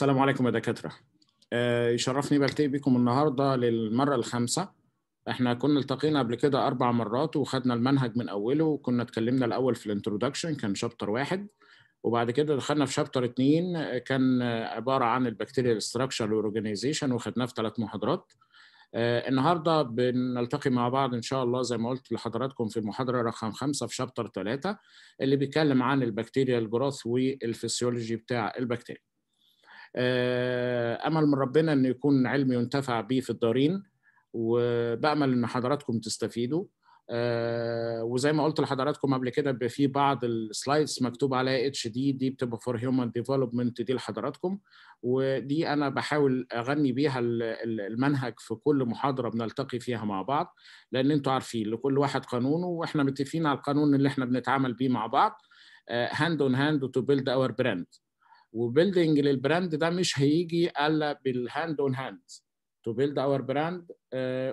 السلام عليكم يا دكاترة آه، يشرفني بلتقي بكم النهاردة للمرة الخامسة احنا كنا التقينا قبل كده أربع مرات وخدنا المنهج من أوله وكنا اتكلمنا الأول في الانترودكشن كان شابتر واحد وبعد كده دخلنا في شابتر اتنين كان عبارة عن البكتيريا ستراكشر والأورجانيزيشن وخدناه في ثلاث محاضرات آه، النهارده بنلتقي مع بعض ان شاء الله زي ما قلت لحضراتكم في المحاضره رقم خمسه في شابتر ثلاثه اللي بيتكلم عن البكتيريا الجروث والفسيولوجي بتاع البكتيريا. آه، امل من ربنا ان يكون علم ينتفع به في الدارين وبامل ان حضراتكم تستفيدوا آه، وزي ما قلت لحضراتكم قبل كده بيبقى في بعض السلايدز مكتوب عليها اتش دي دي بتبقى فور هيومن ديفلوبمنت دي لحضراتكم ودي انا بحاول اغني بيها المنهج في كل محاضره بنلتقي فيها مع بعض لان انتوا عارفين لكل واحد قانونه واحنا متفقين على القانون اللي احنا بنتعامل بيه مع بعض هاند اون هاند تو بيلد اور براند وبيلدينج للبراند ده مش هيجي الا بالهاند اون هاند تو بيلد اور براند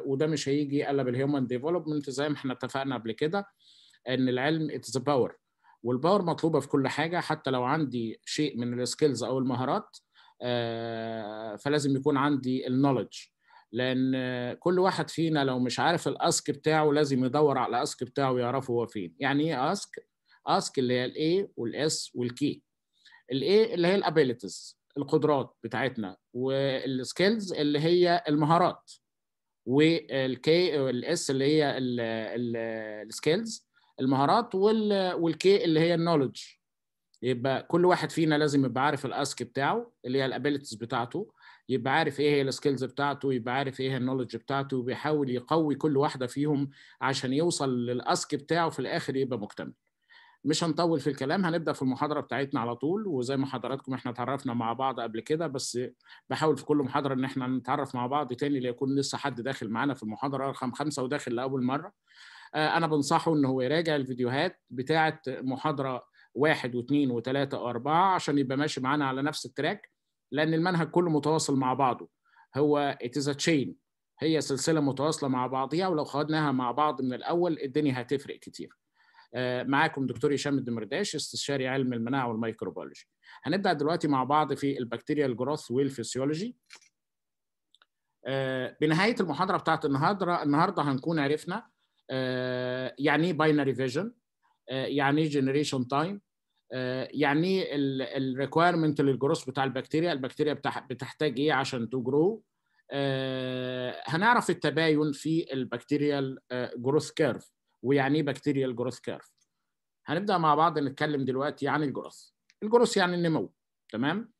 وده مش هيجي الا بالهيومن ديفلوبمنت زي ما احنا اتفقنا قبل كده ان العلم اتس باور والباور مطلوبه في كل حاجه حتى لو عندي شيء من السكيلز او المهارات آه، فلازم يكون عندي النولج لان آه، كل واحد فينا لو مش عارف الاسك بتاعه لازم يدور على الاسك بتاعه ويعرفه هو فين يعني ايه اسك اسك اللي هي الاي والاس والكي الايه اللي هي الابيليتيز القدرات بتاعتنا والسكيلز اللي هي المهارات والكي والاس اللي هي السكيلز المهارات والكي اللي هي النولج يبقى كل واحد فينا لازم يبقى عارف الاسك بتاعه اللي هي الابيليتيز بتاعته يبقى عارف ايه هي السكيلز بتاعته يبقى عارف ايه هي النولج بتاعته وبيحاول يقوي كل واحده فيهم عشان يوصل للاسك بتاعه في الاخر يبقى مكتمل مش هنطول في الكلام هنبدا في المحاضره بتاعتنا على طول وزي ما حضراتكم احنا اتعرفنا مع بعض قبل كده بس بحاول في كل محاضره ان احنا نتعرف مع بعض تاني ليكون لسه حد داخل معانا في المحاضره رقم خمسه وداخل لاول مره آه، انا بنصحه ان هو يراجع الفيديوهات بتاعه محاضره واحد واثنين وثلاثه واربعه عشان يبقى ماشي معانا على نفس التراك لان المنهج كله متواصل مع بعضه هو it is a chain هي سلسله متواصله مع بعضها ولو خدناها مع بعض من الاول الدنيا هتفرق كتير آه، معاكم دكتور هشام الدمرداش استشاري علم المناعه والميكروبيولوجي هنبدا دلوقتي مع بعض في البكتيريا الجروث والفسيولوجي آه، بنهايه المحاضره بتاعت النهارده النهارده هنكون عرفنا آه، يعني ايه باينري فيجن يعني ايه جنريشن تايم يعني ايه الريكويرمنت للجروث بتاع البكتيريا البكتيريا بتحتاج ايه عشان تجرو هنعرف التباين في البكتيريا جروث كيرف ويعني ايه بكتيريال جروث كيرف هنبدا مع بعض نتكلم دلوقتي عن الجروث الجروث يعني النمو تمام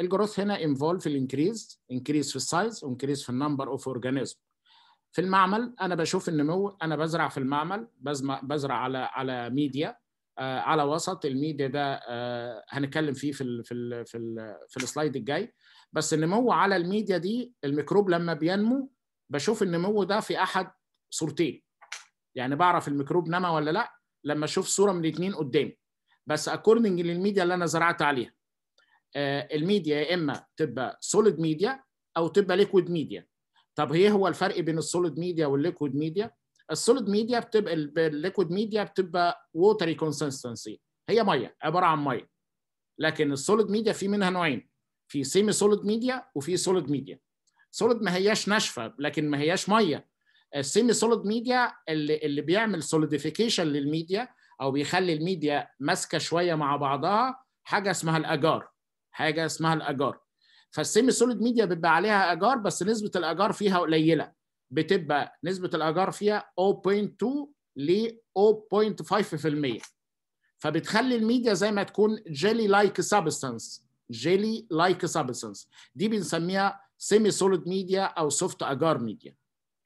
الجروث هنا انفولف الانكريز انكريز في السايز وانكريز في النمبر اوف اورجانيزم في المعمل انا بشوف النمو انا بزرع في المعمل بزرع على على ميديا آه، على وسط الميديا ده آه، هنتكلم فيه في الـ في الـ في, الـ في السلايد الجاي بس النمو على الميديا دي الميكروب لما بينمو بشوف النمو ده في احد صورتين يعني بعرف الميكروب نما ولا لا لما اشوف صوره من الاثنين قدامي بس اكوردنج للميديا اللي انا زرعت عليها آه، الميديا يا اما تبقى سوليد ميديا او تبقى ليكويد ميديا طب ايه هو الفرق بين السوليد ميديا والليكويد ميديا السوليد ميديا بتبقى الليكويد ميديا بتبقى ووتري كونسستنسي هي ميه عباره عن ميه لكن السوليد ميديا في منها نوعين في سيمي سوليد ميديا وفي سوليد ميديا سوليد ما هياش ناشفه لكن ما هياش ميه السيمي سوليد ميديا اللي اللي بيعمل سوليديفيكيشن للميديا او بيخلي الميديا ماسكه شويه مع بعضها حاجه اسمها الاجار حاجه اسمها الاجار فالسيمي سوليد ميديا بيبقى عليها اجار بس نسبه الاجار فيها قليله بتبقى نسبه الاجار فيها 0.2 ل 0.5% فبتخلي الميديا زي ما تكون جيلي لايك سابستنس جيلي لايك سابستنس دي بنسميها سيمي سوليد ميديا او سوفت اجار ميديا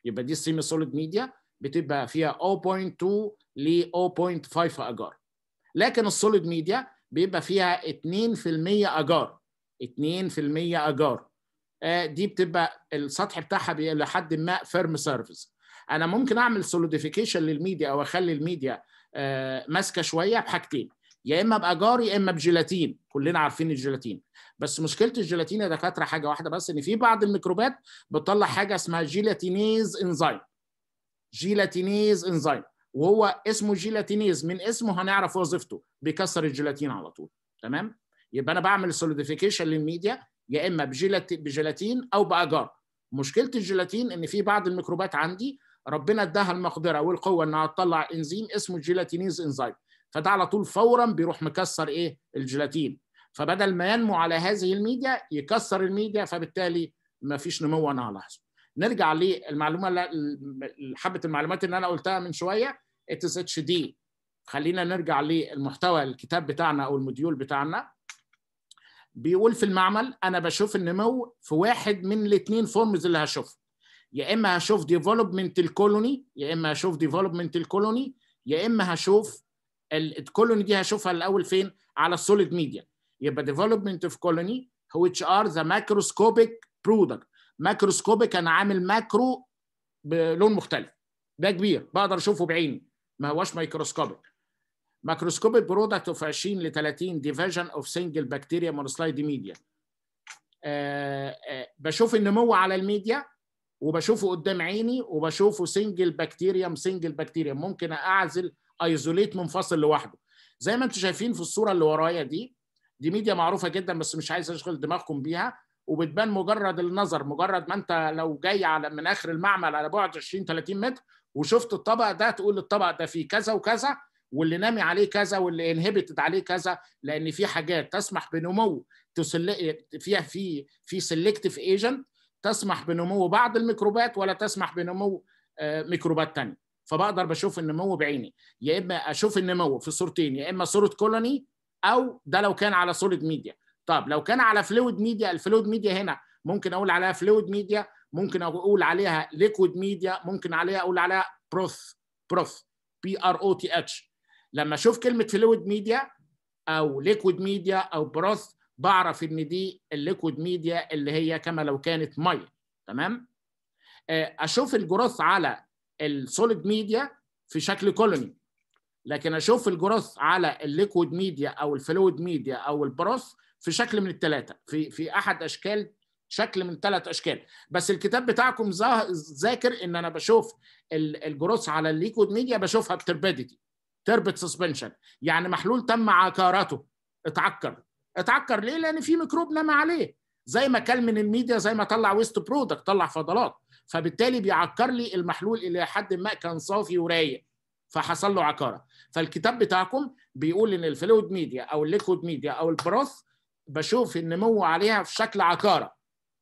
يبقى دي السيمي سوليد ميديا بتبقى فيها 0.2 ل 0.5 اجار لكن السوليد ميديا بيبقى فيها 2% اجار 2% اجار آه، دي بتبقى السطح بتاعها لحد ما فيرم سيرفيس انا ممكن اعمل سوليديفيكيشن للميديا او اخلي الميديا آه، ماسكه شويه بحاجتين يا اما باجار يا اما بجيلاتين كلنا عارفين الجيلاتين بس مشكله الجيلاتين يا دكاتره حاجه واحده بس ان في بعض الميكروبات بتطلع حاجه اسمها جيلاتينيز انزيم جيلاتينيز انزيم وهو اسمه جيلاتينيز من اسمه هنعرف وظيفته بيكسر الجيلاتين على طول تمام يبقى انا بعمل سوليديفيكيشن للميديا يا اما بجيلاتين او باجار مشكله الجيلاتين ان في بعض الميكروبات عندي ربنا اداها المقدره والقوه انها تطلع انزيم اسمه جيلاتينيز انزيم فده على طول فورا بيروح مكسر ايه الجيلاتين فبدل ما ينمو على هذه الميديا يكسر الميديا فبالتالي ما فيش نمو انا هلاحظه نرجع للمعلومه حبه المعلومات اللي انا قلتها من شويه اتس اتش دي خلينا نرجع للمحتوى الكتاب بتاعنا او الموديول بتاعنا بيقول في المعمل انا بشوف النمو في واحد من الاثنين فورمز اللي هشوف يا اما هشوف ديفلوبمنت الكولوني يا اما هشوف ديفلوبمنت الكولوني يا اما هشوف الكولوني دي هشوفها الاول فين على السوليد ميديا يبقى ديفلوبمنت اوف كولوني which are the macroscopic product macroscopic انا عامل ماكرو بلون مختلف ده كبير بقدر اشوفه بعيني ما هواش مايكروسكوبيك ماكروسكوبيك برودكت اوف 20 ل 30 ديفيجن اوف سنجل بكتيريا مونوسلايد ميديا آه آه بشوف النمو على الميديا وبشوفه قدام عيني وبشوفه سنجل بكتيريا سنجل بكتيريا ممكن اعزل ايزوليت منفصل لوحده زي ما انتم شايفين في الصوره اللي ورايا دي دي ميديا معروفه جدا بس مش عايز اشغل دماغكم بيها وبتبان مجرد النظر مجرد ما انت لو جاي على من اخر المعمل على بعد 20 30 متر وشفت الطبق ده تقول الطبق ده فيه كذا وكذا واللي نامي عليه كذا واللي انهبتد عليه كذا لان في حاجات تسمح بنمو فيها في في سيلكتيف ايجنت تسمح بنمو بعض الميكروبات ولا تسمح بنمو آه، ميكروبات ثانيه فبقدر بشوف النمو بعيني يا اما اشوف النمو في صورتين يا اما صوره كولوني او ده لو كان على سوليد ميديا طب لو كان على فلويد ميديا الفلويد ميديا هنا ممكن اقول عليها فلويد ميديا ممكن اقول عليها ليكويد ميديا ممكن عليها اقول عليها بروث بروث بي ار او تي اتش لما اشوف كلمه فلويد ميديا او ليكويد ميديا او بروث بعرف ان دي الليكويد ميديا اللي هي كما لو كانت ميه تمام آه، اشوف الجروث على السوليد ميديا في شكل كولوني لكن اشوف الجروث على الليكويد ميديا او الفلويد ميديا او البروث في شكل من الثلاثه في في احد اشكال شكل من ثلاث اشكال بس الكتاب بتاعكم ذاكر ان انا بشوف الجروث على الليكويد ميديا بشوفها بتربيديتي تربت سسبنشن يعني محلول تم عكارته اتعكر اتعكر ليه لان في ميكروب نما عليه زي ما كل من الميديا زي ما طلع ويست برودكت طلع فضلات فبالتالي بيعكر لي المحلول الى حد ما كان صافي ورايق فحصل له عكاره فالكتاب بتاعكم بيقول ان الفلويد ميديا او الليكويد ميديا او البروث بشوف النمو عليها في شكل عكاره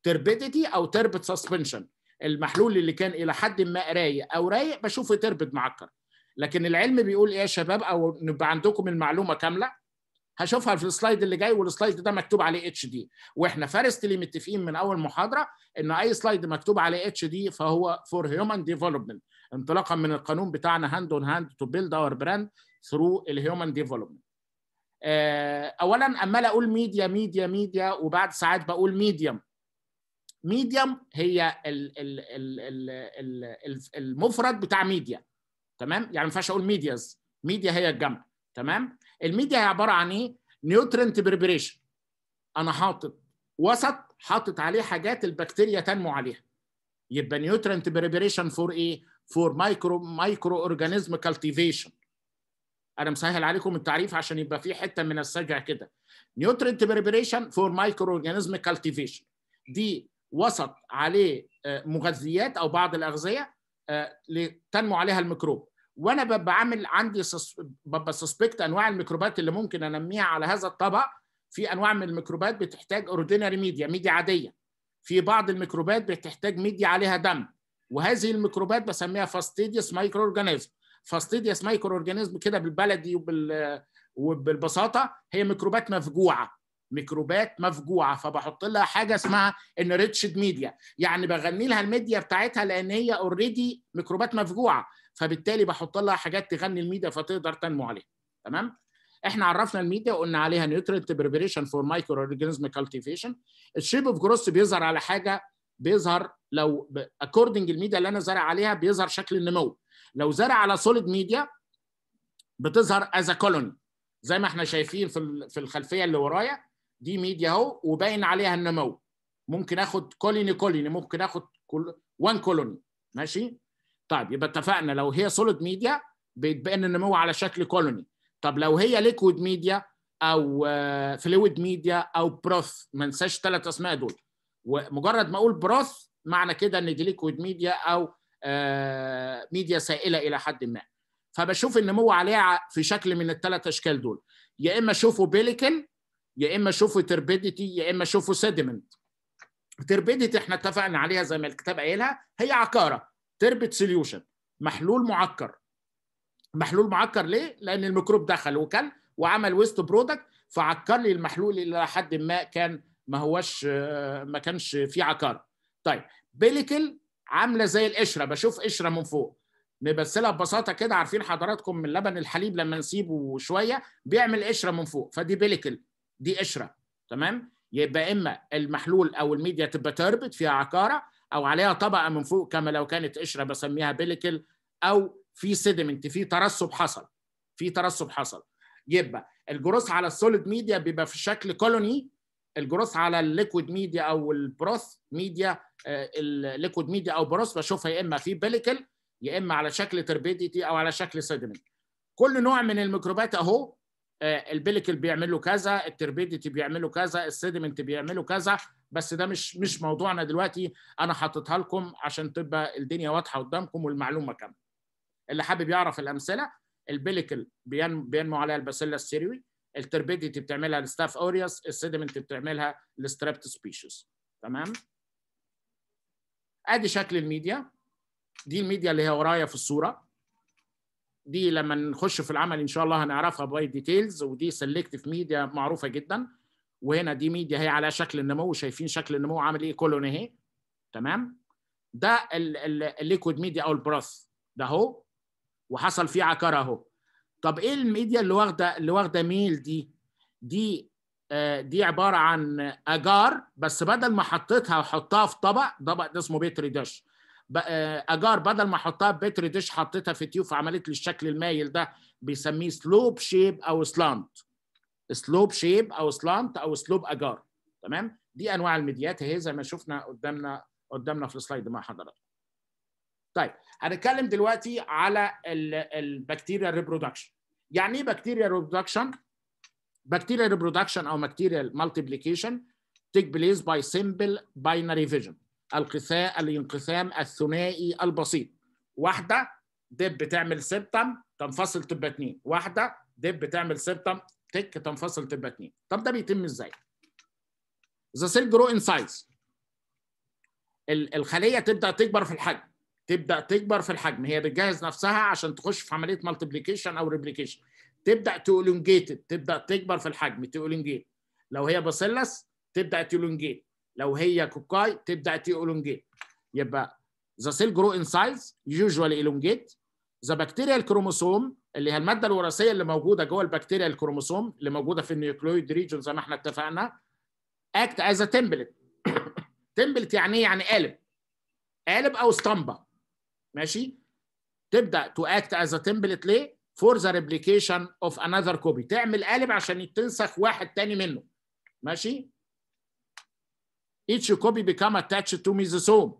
تربيديتي او تربت سسبنشن المحلول اللي كان الى حد ما رايق او رايق بشوفه تربت معكر لكن العلم بيقول ايه يا شباب او نبقى عندكم المعلومه كامله هشوفها في السلايد اللي جاي والسلايد ده مكتوب عليه اتش دي واحنا تلي متفقين من اول محاضره ان اي سلايد مكتوب عليه اتش دي فهو فور هيومن ديفلوبمنت انطلاقا من القانون بتاعنا هاند اون هاند تو بيلد اور براند ثرو الهيومن ديفلوبمنت اولا اما اقول ميديا ميديا ميديا وبعد ساعات بقول ميديوم ميديوم هي المفرد بتاع ميديا تمام يعني ما ينفعش اقول ميدياز ميديا هي الجمع تمام الميديا هي عباره عن ايه؟ نيوترنت بريبريشن انا حاطط وسط حاطط عليه حاجات البكتيريا تنمو عليها يبقى نيوترنت بريبريشن فور ايه؟ فور مايكرو مايكرو اورجانيزم كالتيفيشن انا مسهل عليكم التعريف عشان يبقى في حته من السجع كده نيوترنت بريبريشن فور مايكرو اورجانيزم كالتيفيشن دي وسط عليه آه، مغذيات او بعض الاغذيه آه، تنمو عليها الميكروب وانا ببقى عامل عندي ببقى سسبكت انواع الميكروبات اللي ممكن انميها على هذا الطبق في انواع من الميكروبات بتحتاج اوردينري ميديا ميديا عاديه في بعض الميكروبات بتحتاج ميديا عليها دم وهذه الميكروبات بسميها فاستيديوس مايكرو اورجانيزم فاستيديوس مايكرو اورجانيزم كده بالبلدي وبال وبالبساطه هي ميكروبات مفجوعه ميكروبات مفجوعه فبحط لها حاجه اسمها انريتشد ميديا يعني بغني لها الميديا بتاعتها لان هي اوريدي ميكروبات مفجوعه فبالتالي بحط لها حاجات تغني الميديا فتقدر تنمو عليها تمام احنا عرفنا الميديا وقلنا عليها نيوترنت بريبريشن فور مايكرو اورجانيزم كالتيفيشن الشيب اوف جروث بيظهر على حاجه بيظهر لو اكوردنج الميديا اللي انا زارع عليها بيظهر شكل النمو لو زارع على سوليد ميديا بتظهر از كولوني زي ما احنا شايفين في في الخلفيه اللي ورايا دي ميديا اهو وباين عليها النمو ممكن اخد كولوني كولوني ممكن اخد كل وان كولوني ماشي طيب يبقى اتفقنا لو هي سوليد ميديا بيتبان النمو على شكل كولوني طب لو هي ليكويد ميديا او فلويد آه، ميديا او بروث ما انساش ثلاث اسماء دول ومجرد ما اقول بروث معنى كده ان دي ليكويد ميديا او ميديا آه، سائله الى حد ما فبشوف النمو عليها في شكل من الثلاث اشكال دول يا اما اشوفه بيليكن يا اما اشوفه تربيديتي يا اما اشوفه سيدمنت تربيديتي احنا اتفقنا عليها زي ما الكتاب قايلها هي عكاره تربت سوليوشن محلول معكر محلول معكر ليه؟ لأن الميكروب دخل وكل وعمل ويست برودكت فعكر لي المحلول إلى حد ما كان ما هوش ما كانش فيه عكار. طيب بيليكل عاملة زي القشرة بشوف قشرة من فوق نبسلها ببساطة كده عارفين حضراتكم من لبن الحليب لما نسيبه شوية بيعمل قشرة من فوق فدي بيليكل دي قشرة تمام؟ يبقى إما المحلول أو الميديا تبقى تربت فيها عكارة او عليها طبقه من فوق كما لو كانت قشره بسميها بيليكل او في سيدمنت في ترسب حصل في ترسب حصل يبقى الجروث على السوليد ميديا بيبقى في شكل كولوني الجروث على الليكويد ميديا او البروث ميديا آه، الليكويد ميديا او بروث بشوفها يا اما في بيليكل يا اما على شكل تربيديتي او على شكل سيدمنت كل نوع من الميكروبات اهو آه، البيليكل بيعمل له كذا التربيديتي بيعمل له كذا السيدمنت بيعمل له كذا بس ده مش مش موضوعنا دلوقتي انا حاططها لكم عشان تبقى الدنيا واضحه قدامكم والمعلومه كامله اللي حابب يعرف الامثله البيليكل بينمو عليها الباسيلا السيروي التربيديتي بتعملها الستاف اوريوس السيدمنت بتعملها الستريبت سبيشيز تمام ادي شكل الميديا دي الميديا اللي هي ورايا في الصوره دي لما نخش في العمل ان شاء الله هنعرفها باي ديتيلز ودي سلكتف ميديا معروفه جدا وهنا دي ميديا هي على شكل النمو شايفين شكل النمو عامل ايه كولون اهي تمام ده الليكويد ميديا او البراس ده اهو وحصل فيه عكره اهو طب ايه الميديا اللي واخده اللي واخده ميل دي دي آه، دي عباره عن اجار بس بدل ما حطيتها وحطها في طبق طبق ده اسمه بيتري داش آه، اجار بدل ما احطها في بيتري ديش حطيتها في تيوب عملت لي الشكل المايل ده بيسميه سلوب شيب او سلانت سلوب شيب او سلانت او سلوب اجار تمام دي انواع الميديات اهي زي ما شفنا قدامنا قدامنا في السلايد مع حضراتكم طيب هنتكلم دلوقتي على البكتيريا ريبرودكشن يعني ايه بكتيريا ريبرودكشن بكتيريا ريبرودكشن او بكتيريال مالتيبليكيشن تيك بليس باي سمبل باينري فيجن القثاء الانقسام الثنائي البسيط واحده دب بتعمل سبتم تنفصل تبقى اثنين واحده دب بتعمل سبتم تك تنفصل تبقى اتنين طب ده بيتم ازاي؟ ذا سيل جرو ان سايز الخليه تبدا تكبر في الحجم تبدا تكبر في الحجم هي بتجهز نفسها عشان تخش في عمليه مالتيبليكيشن او ريبليكيشن تبدا تولونجيت تبدا تكبر في الحجم تولونجيت لو هي باسيلس تبدا تولونجيت لو هي كوكاي تبدا تولونجيت يبقى ذا سيل جرو ان سايز يوجوالي الونجيت ذا بكتيريا الكروموسوم اللي هي الماده الوراثيه اللي موجوده جوه البكتيريا الكروموسوم اللي موجوده في النيوكلويد ريجون زي ما احنا اتفقنا اكت از ا تمبلت تمبلت يعني ايه يعني قالب قالب او اسطمبه ماشي تبدا تو اكت از ا تمبلت ليه فور ذا ريبليكيشن اوف انذر كوبي تعمل قالب عشان تنسخ واحد تاني منه ماشي each copy become attached to mesosome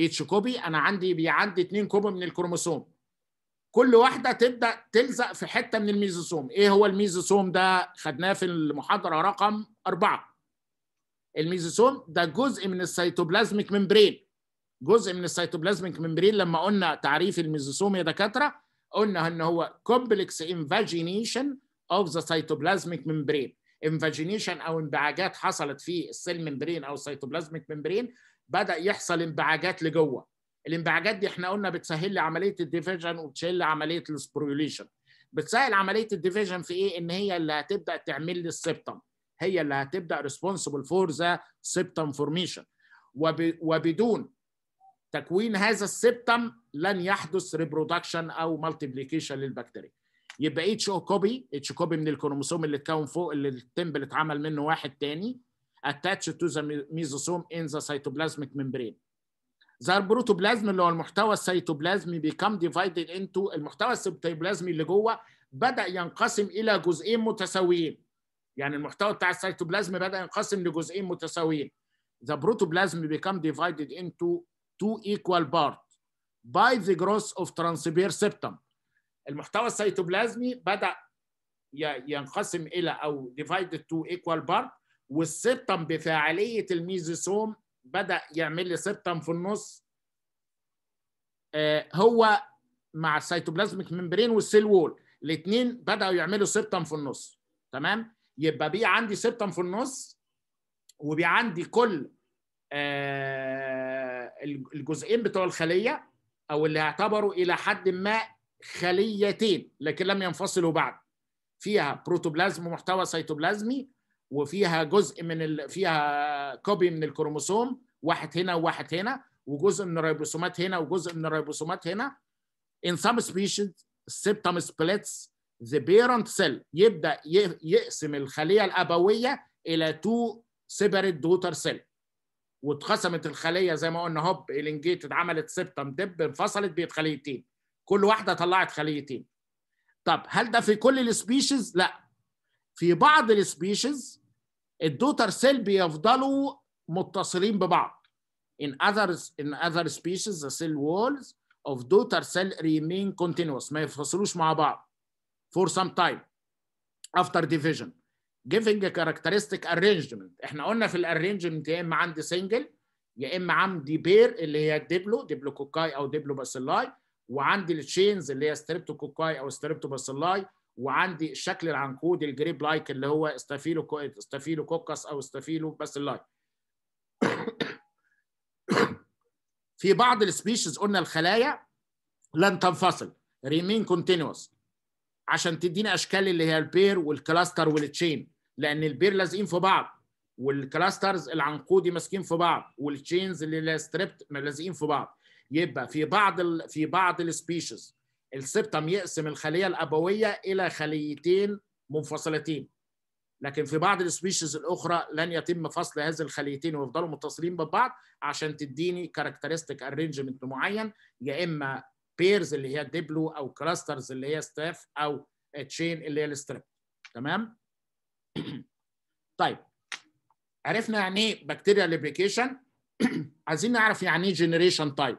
each copy انا عندي بيعدي اتنين كوبي من الكروموسوم كل واحدة تبدأ تلزق في حتة من الميزوسوم إيه هو الميزوسوم ده خدناه في المحاضرة رقم أربعة الميزوسوم ده جزء من السيتوبلازميك ممبرين جزء من السيتوبلازميك ممبرين لما قلنا تعريف الميزوسوم يا دكاترة قلنا إن هو complex invagination of the cytoplasmic membrane invagination او انبعاجات حصلت في السيل ممبرين او السيتوبلازميك ممبرين بدا يحصل انبعاجات لجوه الانبعاجات دي احنا قلنا بتسهل لي عمليه الديفيجن وبتسهل لي عمليه السبريوليشن بتسهل عمليه الديفيجن في ايه ان هي اللي هتبدا تعمل لي السبتم هي اللي هتبدا ريسبونسبل فور ذا سبتم فورميشن وبدون تكوين هذا السبتم لن يحدث ريبرودكشن او مالتيبليكيشن للبكتيريا يبقى اتش او كوبي اتش كوبي من الكروموسوم اللي اتكون فوق اللي التمبل اتعمل منه واحد تاني اتاتش تو ذا ميزوسوم ان ذا سيتوبلازميك ميمبرين ذا البروتوبلازم اللي هو المحتوى السيتوبلازمي بيكم ديفايدد انتو المحتوى السيتوبلازمي اللي جوه بدا ينقسم الى جزئين متساويين يعني المحتوى بتاع السيتوبلازم بدا ينقسم لجزئين متساويين ذا بروتوبلازم بيكم ديفايدد انتو تو ايكوال بارت باي ذا جروس اوف ترانسبير سيبتم المحتوى السيتوبلازمي بدا ينقسم الى او ديفايدد تو ايكوال بارت والسبتم بفاعليه الميزوسوم بدا يعمل لي سبتم في النص آه، هو مع السيتوبلازمك ممبرين والسيل وول الاثنين بداوا يعملوا سبتم في النص تمام يبقى بي عندي سبتم في النص وبي عندي كل آه، الجزئين بتوع الخليه او اللي اعتبروا الى حد ما خليتين لكن لم ينفصلوا بعد فيها بروتوبلازم ومحتوى سيتوبلازمي وفيها جزء من ال... فيها كوبي من الكروموسوم واحد هنا وواحد هنا وجزء من الريبوسومات هنا وجزء من الريبوسومات هنا in some species septum splits the parent cell يبدا يقسم الخليه الابويه الى two separate daughter cell واتقسمت الخليه زي ما قلنا هوب الانجيت اتعملت سبتم دب انفصلت بقت خليتين كل واحده طلعت خليتين طب هل ده في كل السبيشيز لا في بعض السبيشيز الدوتر سيل بيفضلوا متصلين ببعض in other in other species the cell walls of daughter cell remain continuous ما يفصلوش مع بعض for some time after division giving a characteristic arrangement احنا قلنا في الارينجمنت يا اما عندي سنجل يا اما عندي بير اللي هي الدبلو دبلوكوكاي او باسيلاي وعندي التشينز اللي هي ستريبتوكوكاي او باسيلاي وعندي شكل العنقود الجريب لايك اللي هو استافيلو استافيلو كوكس او استافيلو بس اللايك في بعض السبيشيز قلنا الخلايا لن تنفصل ريمين كونتينوس عشان تدينا اشكال اللي هي البير والكلاستر والتشين لان البير لازقين في بعض والكلاسترز العنقودي ماسكين في بعض والتشينز اللي ستريبت لازقين في بعض يبقى في بعض ال... في بعض السبيشيز السبتم يقسم الخليه الابويه الى خليتين منفصلتين لكن في بعض السبيشيز الاخرى لن يتم فصل هذه الخليتين ويفضلوا متصلين ببعض عشان تديني كاركترستيك ارينجمنت معين يا اما بيرز اللي هي ديبلو او كلاسترز اللي هي ستاف او تشين اللي هي الستريب تمام طيب عرفنا يعني ايه بكتيريا ليبريكيشن عايزين نعرف يعني ايه جنريشن تايب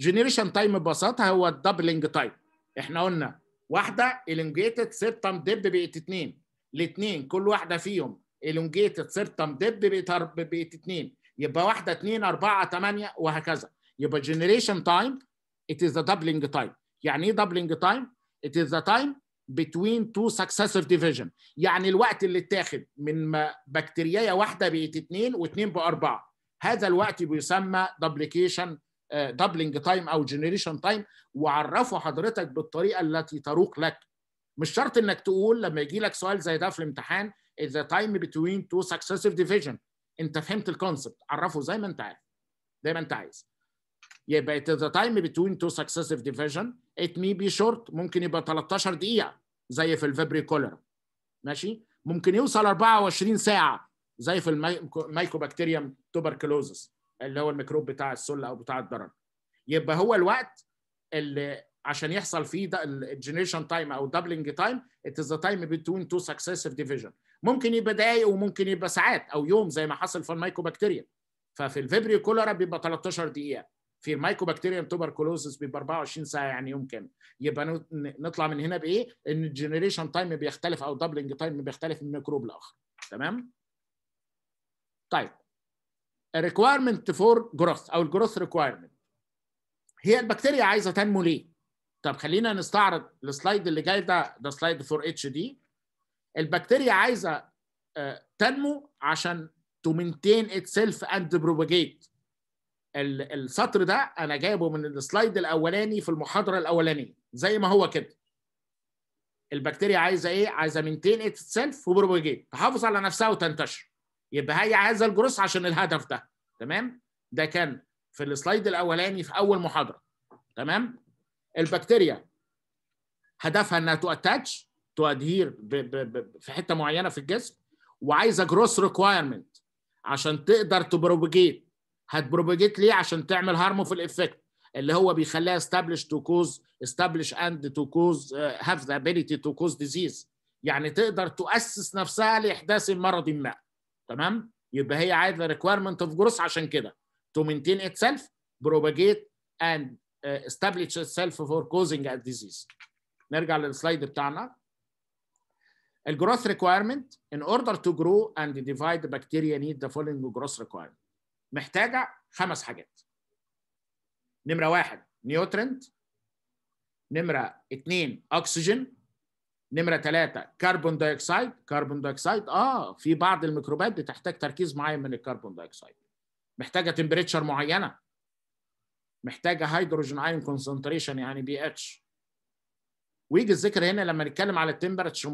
جنريشن تايم ببساطه هو الدبلنج تايم احنا قلنا واحده الونجيتد سيرتم ديب بقت اثنين الاثنين كل واحده فيهم الونجيتد سيرتم ديب بقت بقت اثنين يبقى واحده اثنين اربعه ثمانيه وهكذا يبقى جنريشن تايم ات از دبلنج تايم يعني ايه دبلنج تايم؟ ات از ذا تايم between two successive division يعني الوقت اللي اتاخد من بكتيريا واحده بقت اثنين واثنين باربعه هذا الوقت بيسمى duplication دبلنج آه، تايم او جنريشن تايم وعرفوا حضرتك بالطريقه التي تروق لك مش شرط انك تقول لما يجي لك سؤال زي ده في الامتحان ذا تايم بتوين تو سكسيسيف ديفيجن انت فهمت الكونسبت عرفه زي ما انت عارف زي ما انت عايز يبقى ذا تايم بتوين تو سكسيسيف ديفيجن ات مي بي شورت ممكن يبقى 13 دقيقه زي في الفيبري كولر ماشي ممكن يوصل 24 ساعه زي في المايكوبكتيريوم توبركلوزس اللي هو الميكروب بتاع السله او بتاع الدرن يبقى هو الوقت اللي عشان يحصل فيه ده الجنريشن تايم او دبلنج تايم ات از ذا تايم بتوين تو سكسيسيف ديفيجن ممكن يبقى دقايق وممكن يبقى ساعات او يوم زي ما حصل في المايكوبكتيريا ففي الفيبريو كولرا بيبقى 13 دقيقه في المايكوبكتيريا توبركولوزس بيبقى 24 ساعه يعني يوم كامل يبقى نطلع من هنا بايه ان الجينيريشن تايم بيختلف او دبلنج تايم بيختلف من ميكروب لاخر تمام طيب الريكوايرمنت فور جروث او الجروث ريكوايرمنت هي البكتيريا عايزه تنمو ليه طب خلينا نستعرض السلايد اللي جاي ده ده سلايد فور اتش دي البكتيريا عايزه آه، تنمو عشان تو مينتين اتسيلف اند بروباجيت السطر ده انا جايبه من السلايد الاولاني في المحاضره الاولانيه زي ما هو كده البكتيريا عايزه ايه عايزه مينتين اتسيلف وبروباجيت تحافظ على نفسها وتنتشر يبقى هي عايزه الجروس عشان الهدف ده تمام ده كان في السلايد الاولاني في اول محاضره تمام البكتيريا هدفها انها تو اتاتش تو ادهير في حته معينه في الجسم وعايزه جروس ريكوايرمنت عشان تقدر تبروبجيت هتبروبجيت ليه عشان تعمل هارمو في الافكت اللي هو بيخليها استابلش تو كوز استابلش اند تو كوز هاف ذا ابيليتي تو كوز ديزيز يعني تقدر تؤسس نفسها لاحداث مرض ما تمام يبقى هي عايزه ريكويرمنت اوف جروث عشان كده تو مينتين اتسلف بروباجيت اند establish itself for causing a disease نرجع للسلايد بتاعنا ال growth requirement in order to grow and divide the bacteria need the following growth requirement محتاجه خمس حاجات نمره واحد نيوترنت نمره اتنين اكسجين نمره ثلاثة كربون دايوكسيد كربون دايوكسيد اه في بعض الميكروبات بتحتاج تركيز معين من الكربون دايوكسيد محتاجه تمبريتشر معينه محتاجه هيدروجين ايون كونسنتريشن يعني بي اتش ويجي الذكر هنا لما نتكلم على التمبرتشر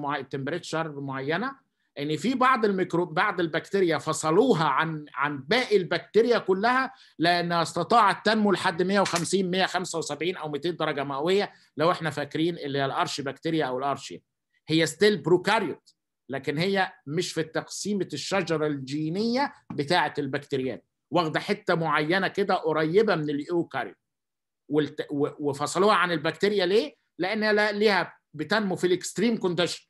مع... معينه ان في بعض الميكروب بعض البكتيريا فصلوها عن عن باقي البكتيريا كلها لانها استطاعت تنمو لحد 150 175 او 200 درجه مئويه لو احنا فاكرين اللي هي الارش بكتيريا او الارشي هي ستيل بروكاريوت لكن هي مش في تقسيمه الشجره الجينيه بتاعه البكتيريات واخده حته معينه كده قريبه من الايوكاريوت وفصلوها عن البكتيريا ليه؟ لان ليها بتنمو في الاكستريم كونديشن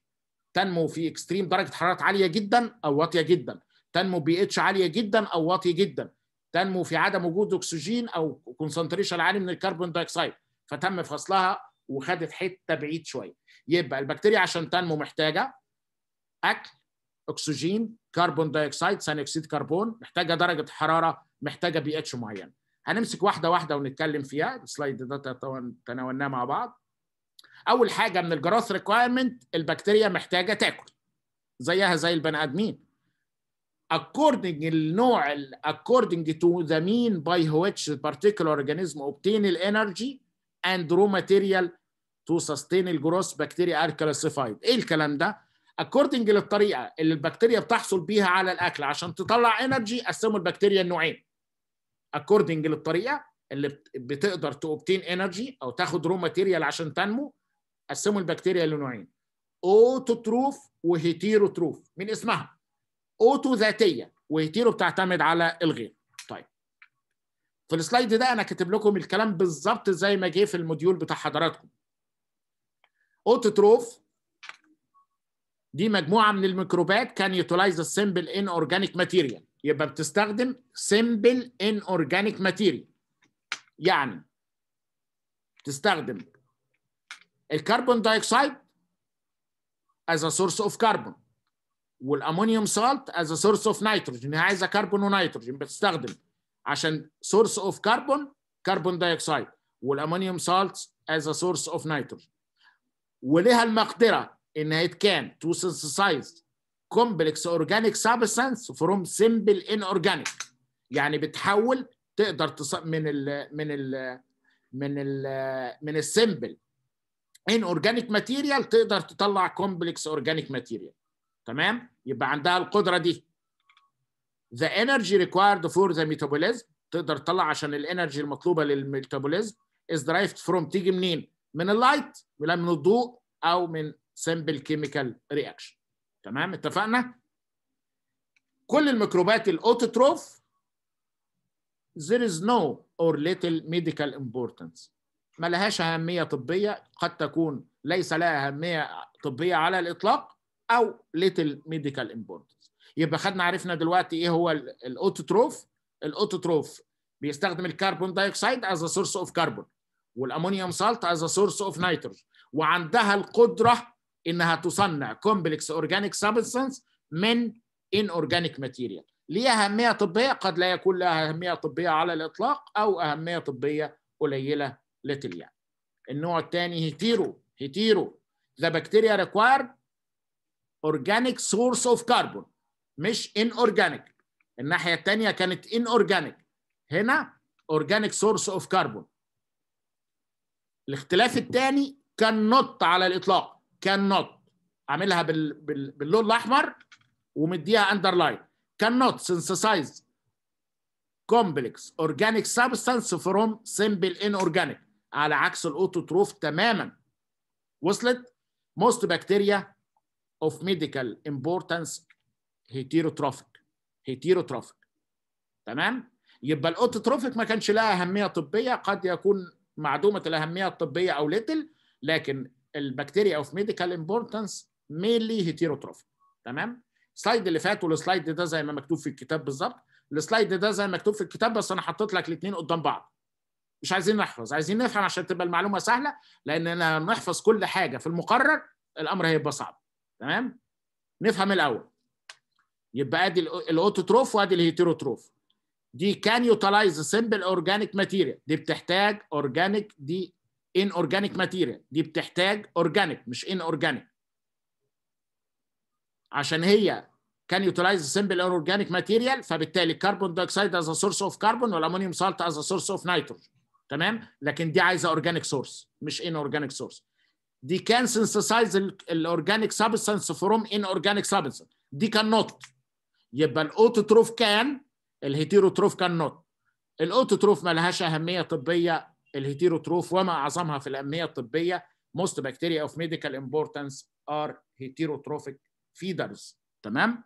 تنمو في اكستريم درجه حراره عاليه جدا او واطيه جدا تنمو بي اتش عاليه جدا او واطي جدا تنمو في عدم وجود اكسجين او كونسنتريشن عالي من الكربون دايكسيد فتم فصلها وخدت حته بعيد شويه يبقى البكتيريا عشان تنمو محتاجه اكل اكسجين كربون دايوكسيد ثاني اكسيد كربون محتاجه درجه حراره محتاجه بي اتش معين هنمسك واحده واحده ونتكلم فيها السلايد ده تناولناه مع بعض اول حاجه من الجراث ريكوايرمنت البكتيريا محتاجه تاكل زيها زي البني ادمين according النوع according to the mean by which the particular organism obtain the energy and raw material to sustain الجروس بكتيريا ار كلاسيفايد ايه الكلام ده اكوردنج للطريقه اللي البكتيريا بتحصل بيها على الاكل عشان تطلع انرجي قسموا البكتيريا لنوعين اكوردنج للطريقه اللي بتقدر توبتين انرجي او تاخد raw material عشان تنمو قسموا البكتيريا لنوعين اوتوتروف وهيتيروتروف من اسمها اوتو ذاتيه وهيتيرو بتعتمد على الغير في السلايد ده انا كاتب لكم الكلام بالظبط زي ما جه في الموديول بتاع حضراتكم اوتوتروف دي مجموعه من الميكروبات كان يوتلايز السيمبل ان اورجانيك ماتيريال يبقى بتستخدم سمبل ان اورجانيك ماتيريال يعني تستخدم الكربون دايوكسيد از ا سورس اوف كربون والامونيوم سالت از ا سورس اوف نيتروجين هي عايزه كربون ونيتروجين بتستخدم عشان سورس اوف كربون كربون دايوكسيد والامونيوم سالتس از ا سورس اوف نيتروجين ولها المقدره ان هيت كان تو سينثسايز كومبلكس اورجانيك سبستانس فروم سمبل ان اورجانيك يعني بتحول تقدر تص... من ال من ال من ال من السمبل ان اورجانيك ماتيريال تقدر تطلع كومبلكس اورجانيك ماتيريال تمام يبقى عندها القدره دي the energy required for the metabolism تقدر تطلع عشان الانرجي المطلوبه للميتابوليزم is derived from تيجي منين؟ من اللايت ولا من الضوء او من simple chemical reaction تمام اتفقنا؟ كل الميكروبات الاوتوتروف there is no or little medical importance ما لهاش أهمية طبية قد تكون ليس لها أهمية طبية على الإطلاق أو little medical importance يبقى خدنا عرفنا دلوقتي ايه هو الاوتوتروف الاوتوتروف بيستخدم الكربون دايوكسيد از ا سورس اوف كربون والامونيوم سالت از ا سورس اوف نيتروجين وعندها القدره انها تصنع كومبلكس اورجانيك سابستنس من ان اورجانيك ماتيريال ليها اهميه طبيه قد لا يكون لها اهميه طبيه على الاطلاق او اهميه طبيه قليله ليتل يعني النوع الثاني هيتيرو هيتيرو ذا بكتيريا ريكوايرد اورجانيك سورس اوف كربون مش ان اورجانيك الناحيه الثانيه كانت ان اورجانيك هنا اورجانيك سورس اوف كربون الاختلاف الثاني كان نوت على الاطلاق كان نوت عاملها بال... بال... باللون الاحمر ومديها اندرلاين كان نوت synthesize complex organic substance from simple inorganic على عكس الاوتوتروف تماما وصلت most bacteria of medical importance هيتيروتروفيك هيتيروتروفيك تمام يبقى الاوتوتروفيك ما كانش لها اهميه طبيه قد يكون معدومه الاهميه الطبيه او ليتل لكن البكتيريا اوف ميديكال امبورتنس مينلي هيتيروتروفيك تمام السلايد اللي فات والسلايد ده زي ما مكتوب في الكتاب بالظبط السلايد ده زي ما مكتوب في الكتاب بس انا حطيت لك الاثنين قدام بعض مش عايزين نحفظ عايزين نفهم عشان تبقى المعلومه سهله لان انا نحفظ كل حاجه في المقرر الامر هيبقى صعب تمام نفهم الاول يبقى ادي الاوتوتروف وادي الهيتروتروف دي كان يوتلايز سمبل اورجانيك ماتيريال دي بتحتاج اورجانيك دي ان اورجانيك ماتيريال دي بتحتاج اورجانيك مش ان اورجانيك عشان هي كان يوتلايز سمبل اورجانيك ماتيريال فبالتالي كربون دايوكسيد از سورس اوف كربون والامونيوم سالت از سورس اوف نيتروجين تمام لكن دي عايزه اورجانيك سورس مش ان اورجانيك سورس دي كان سينثسايز الاورجانيك سبستانس فروم ان اورجانيك سبستانس دي كان نوت يبقى الاوتوتروف كان الهيتيروتروف كان نوت الاوتوتروف ما لهاش اهميه طبيه الهيتيروتروف وما اعظمها في الاهميه الطبيه most bacteria of medical importance are heterotrophic feeders تمام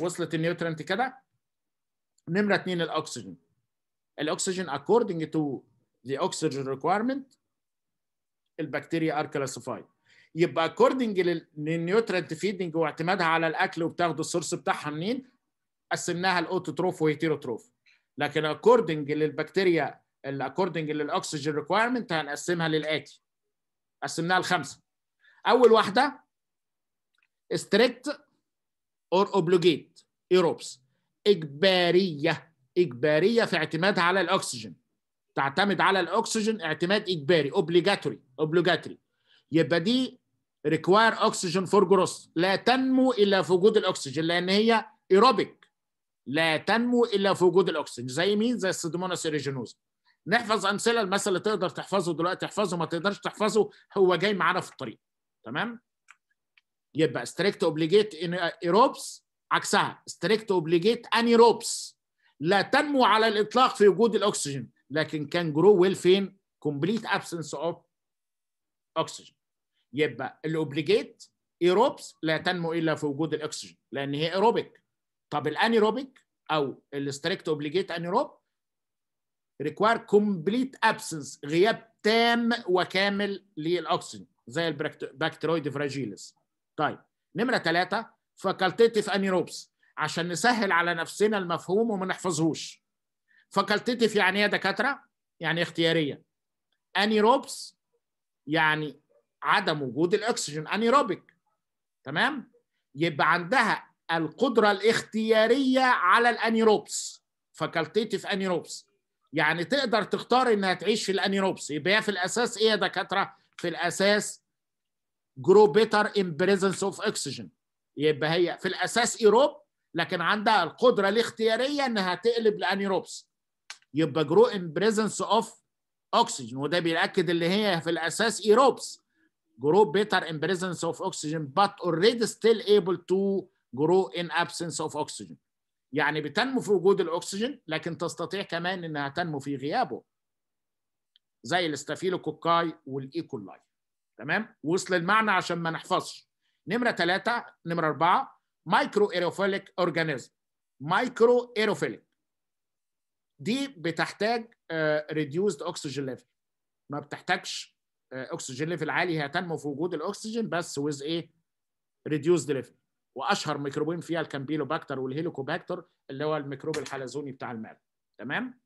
وصلت النيوترنت كده نمره اثنين الاكسجين الاكسجين according to the oxygen requirement البكتيريا are classified يبقى اكوردنج للنيوترنت فيدنج واعتمادها على الاكل وبتاخدوا السورس بتاعها منين قسمناها الاوتوتروف وهيتيروتروف لكن اكوردنج للبكتيريا الاكوردنج للاكسجين ريكوايرمنت هنقسمها للاتي قسمناها لخمسه اول واحده ستريكت اور اوبلوجيت ايروبس اجباريه اجباريه في اعتمادها على الاكسجين تعتمد على الاكسجين اعتماد اجباري اوبليجاتوري اوبليجاتوري يبقى دي ريكواير اوكسجين فور جروس لا تنمو الا في وجود الاكسجين لان هي ايروبيك لا تنمو الا في وجود الاكسجين زي مين زي السيدوموناس ايريجينوزا نحفظ امثله المثل اللي تقدر تحفظه دلوقتي تحفظه ما تقدرش تحفظه هو جاي معانا في الطريق تمام يبقى ستريكت اوبليجيت ايروبس عكسها ستريكت اوبليجيت انيروبس لا تنمو على الاطلاق في وجود الاكسجين لكن كان جرو ويل فين كومبليت ابسنس اوف اوكسجين يبقى الاوبليجيت ايروبس لا تنمو الا في وجود الاكسجين لان هي ايروبيك طب الانيروبيك او الاستريكت اوبليجيت انيروب ريكواير كومبليت ابسنس غياب تام وكامل للاكسجين زي البكتيرويد فراجيلس طيب نمره ثلاثه فاكولتيتيف انيروبس عشان نسهل على نفسنا المفهوم وما نحفظهوش فاكولتيتيف يعني ايه دكاتره؟ يعني اختياريه انيروبس يعني عدم وجود الاكسجين انيروبيك تمام يبقى عندها القدره الاختياريه على الانيروبس فاكولتيتيف انيروبس يعني تقدر تختار انها تعيش في الانيروبس يبقى هي في الاساس ايه يا دكاتره في الاساس جرو بيتر ان بريزنس اوف اكسجين يبقى هي في الاساس ايروب لكن عندها القدره الاختياريه انها تقلب لانيروبس يبقى جرو ان بريزنس اوف اوكسجين وده بياكد اللي هي في الاساس ايروبس grow better in presence of oxygen but already still able to grow in absence of oxygen يعني بتنمو في وجود الأكسجين لكن تستطيع كمان إنها تنمو في غيابه زي الاستافيلوكوكاي والإيكولاي تمام وصل المعنى عشان ما نحفظش نمرة ثلاثة نمرة أربعة مايكرو ايروفيليك اورجانيزم مايكرو ايروفيليك دي بتحتاج ريديوزد اوكسجين ليفل ما بتحتاجش آه، اكسجين ليفل عالي هتنمو في وجود الاكسجين بس ويز ايه ريديوسد ليفل واشهر ميكروبين فيها الكامبيلوباكتر والهيليكوباكتر اللي هو الميكروب الحلزوني بتاع المعده تمام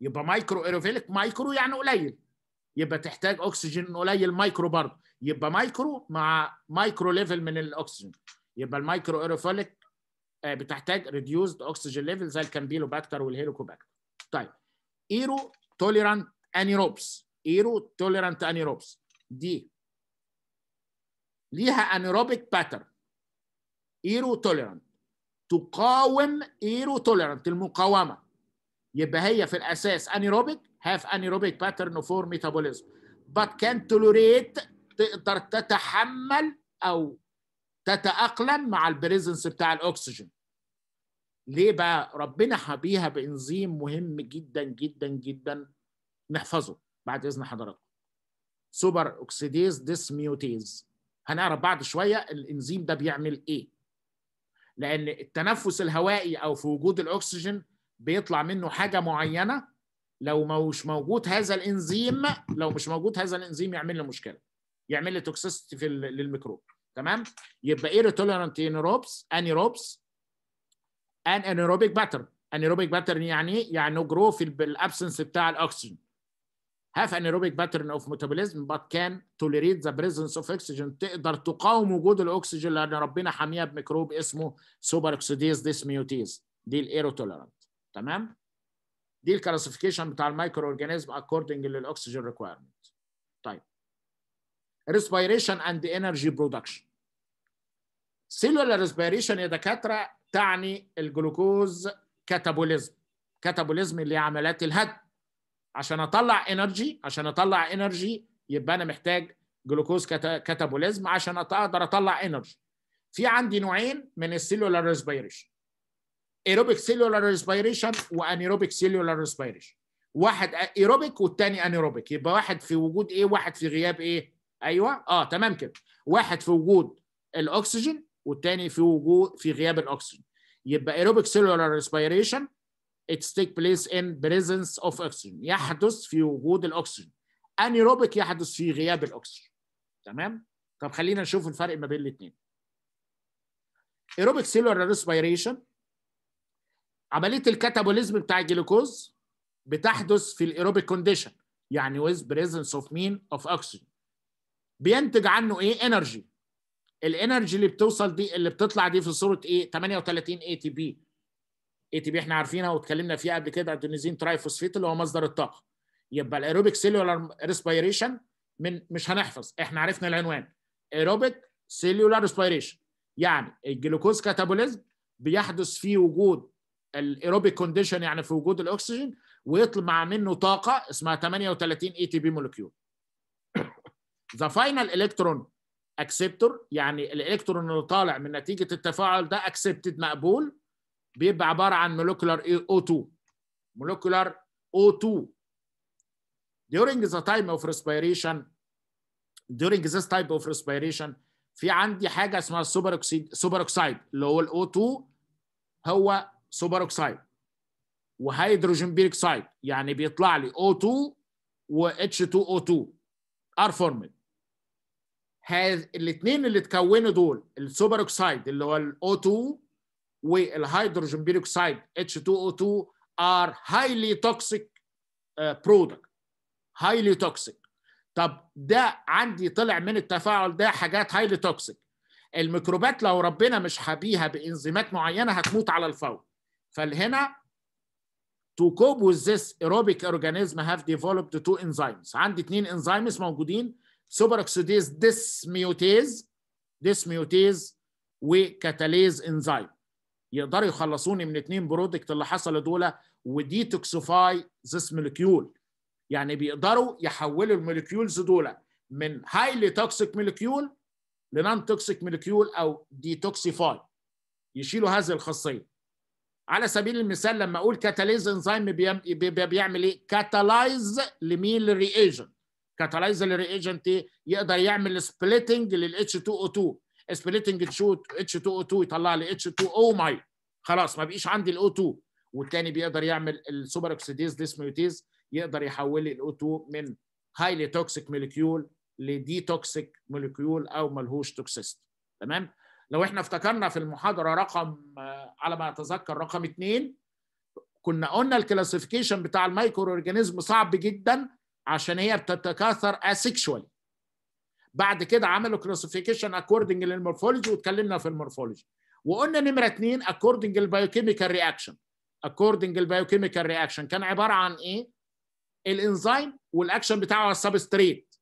يبقى مايكرو ايروفيليك مايكرو يعني قليل يبقى تحتاج اكسجين قليل مايكرو برضه يبقى مايكرو مع مايكرو ليفل من الاكسجين يبقى المايكرو ايروفيليك آه، بتحتاج ريديوسد اكسجين ليفل زي الكامبيلوباكتر والهيليكوباكتر طيب ايرو توليرانت انيروبس ايرو توليرانت انيروبس دي ليها انيروبيك باترن ايرو توليرانت تقاوم ايرو توليرانت المقاومه يبقى هي في الاساس انيروبيك هاف انيروبيك باترن فور ميتابوليزم but can tolerate تقدر تتحمل او تتاقلم مع البريزنس بتاع الاكسجين ليه بقى ربنا حبيها بانزيم مهم جدا جدا جدا نحفظه بعد اذن حضراتكم سوبر اوكسيديز ديسميوتيز هنعرف بعد شويه الانزيم ده بيعمل ايه لان التنفس الهوائي او في وجود الاكسجين بيطلع منه حاجه معينه لو مش موجود هذا الانزيم لو مش موجود هذا الانزيم يعمل لي مشكله يعمل لي توكسيستي في للميكروب تمام يبقى ايه ريتولرنت انيروبس انيروبس ان انيروبيك باترن انيروبيك باترن يعني يعني جرو في الابسنس بتاع الاكسجين have anaerobic pattern of metabolism but can tolerate the presence of oxygen تقدر تقاوم وجود الاكسجين لان ربنا حاميها بميكروب اسمه سوبر اوكسيديز ديسميوتيز دي الايرو تولرانت تمام دي الكلاسيفيكيشن بتاع المايكرو اورجانيزم اكوردنج للاكسجين ريكويرمنت طيب respiration and energy production cellular respiration يا دكاتره تعني الجلوكوز كاتابوليزم كاتابوليزم اللي هي عمليات الهدم عشان اطلع انرجي عشان اطلع انرجي يبقى انا محتاج جلوكوز كاتابوليزم عشان اقدر اطلع انرجي في عندي نوعين من السيلولار ريسبيريشن ايروبيك سيلولار ريسبيريشن وانيروبيك سيلولار ريسبيريشن واحد ايروبيك والتاني انيروبيك يبقى واحد في وجود ايه واحد في غياب ايه ايوه اه تمام كده واحد في وجود الاكسجين والتاني في وجود في غياب الاكسجين يبقى ايروبيك سيلولار ريسبيريشن It take place in presence of oxygen يحدث في وجود الأكسجين anaerobic يحدث في غياب الأكسجين تمام؟ طب خلينا نشوف الفرق ما بين الاثنين ايروبيك cellular ريسبيريشن عمليه الكاتابوليزم بتاع الجلوكوز بتحدث في الايروبيك كونديشن يعني ويز بريزنس اوف مين اوف oxygen بينتج عنه ايه انرجي الانرجي اللي بتوصل دي اللي بتطلع دي في صوره ايه 38 اي تي بي اي تي بي احنا عارفينها واتكلمنا فيها قبل كده ادينوزين فوسفيت اللي هو مصدر الطاقه يبقى الايروبيك سيلولار ريسبيريشن من مش هنحفظ احنا عرفنا العنوان ايروبيك سيلولار ريسبيريشن يعني الجلوكوز كاتابوليزم بيحدث في وجود الايروبيك كونديشن يعني في وجود الاكسجين ويطلع منه طاقه اسمها 38 اي تي بي مولكيول ذا فاينل الكترون اكسبتور يعني الالكترون اللي طالع من نتيجه التفاعل ده اكسبتد مقبول بيبقى عباره عن molecular او 2 molecular او 2 during the time of respiration during this type of respiration في عندي حاجه اسمها السوبر اوكسيد سوبر اكسايد اللي هو الاو 2 هو سوبر اكسايد وهيدروجين بيركسايد يعني بيطلع لي او 2 و h 2 o 2 ار فورمد الاثنين اللي اتكونوا دول السوبر اكسايد اللي هو الاو 2 والهيدروجين بيروكسيد H2O2 are highly toxic uh, product highly toxic طب ده عندي طلع من التفاعل ده حاجات هايلي توكسيك الميكروبات لو ربنا مش حبيها بانزيمات معينه هتموت على الفور فالهنا to cope with this aerobic organism have developed two enzymes عندي اثنين انزيمز موجودين سوبر اكسيديز ديسميوتيز ديسميوتيز وكاتاليز انزيم يقدروا يخلصوني من اتنين برودكت اللي حصل دول وديتوكسيفاي ذس مولكيول يعني بيقدروا يحولوا المولكيولز دول من هايلي توكسيك مولكيول لنان توكسيك مولكيول او ديتوكسيفاي يشيلوا هذه الخاصيه على سبيل المثال لما اقول كاتاليز انزيم بيعمل ايه كاتالايز لمين ايجنت كاتالايز ايه؟ يقدر يعمل سبليتنج لل H2O2 سبليتنج تشوت اتش 2 او 2 يطلع لي اتش 2 او ماي خلاص ما بقيش عندي الاو 2 والتاني بيقدر يعمل السوبر اوكسيديز ديسميوتيز يقدر يحول لي الاو 2 من هايلي توكسيك موليكيول لدي توكسيك موليكيول او ملهوش توكسيست تمام لو احنا افتكرنا في المحاضره رقم على ما اتذكر رقم اثنين كنا قلنا الكلاسيفيكيشن بتاع المايكرو اورجانيزم صعب جدا عشان هي بتتكاثر اسيكشوالي بعد كده عملوا كلاسيفيكيشن اكوردنج للمورفولوجي واتكلمنا في المورفولوجي وقلنا نمره اثنين اكوردنج البايوكيميكال رياكشن اكوردنج البايوكيميكال رياكشن كان عباره عن ايه؟ الانزيم والاكشن بتاعه على السبستريت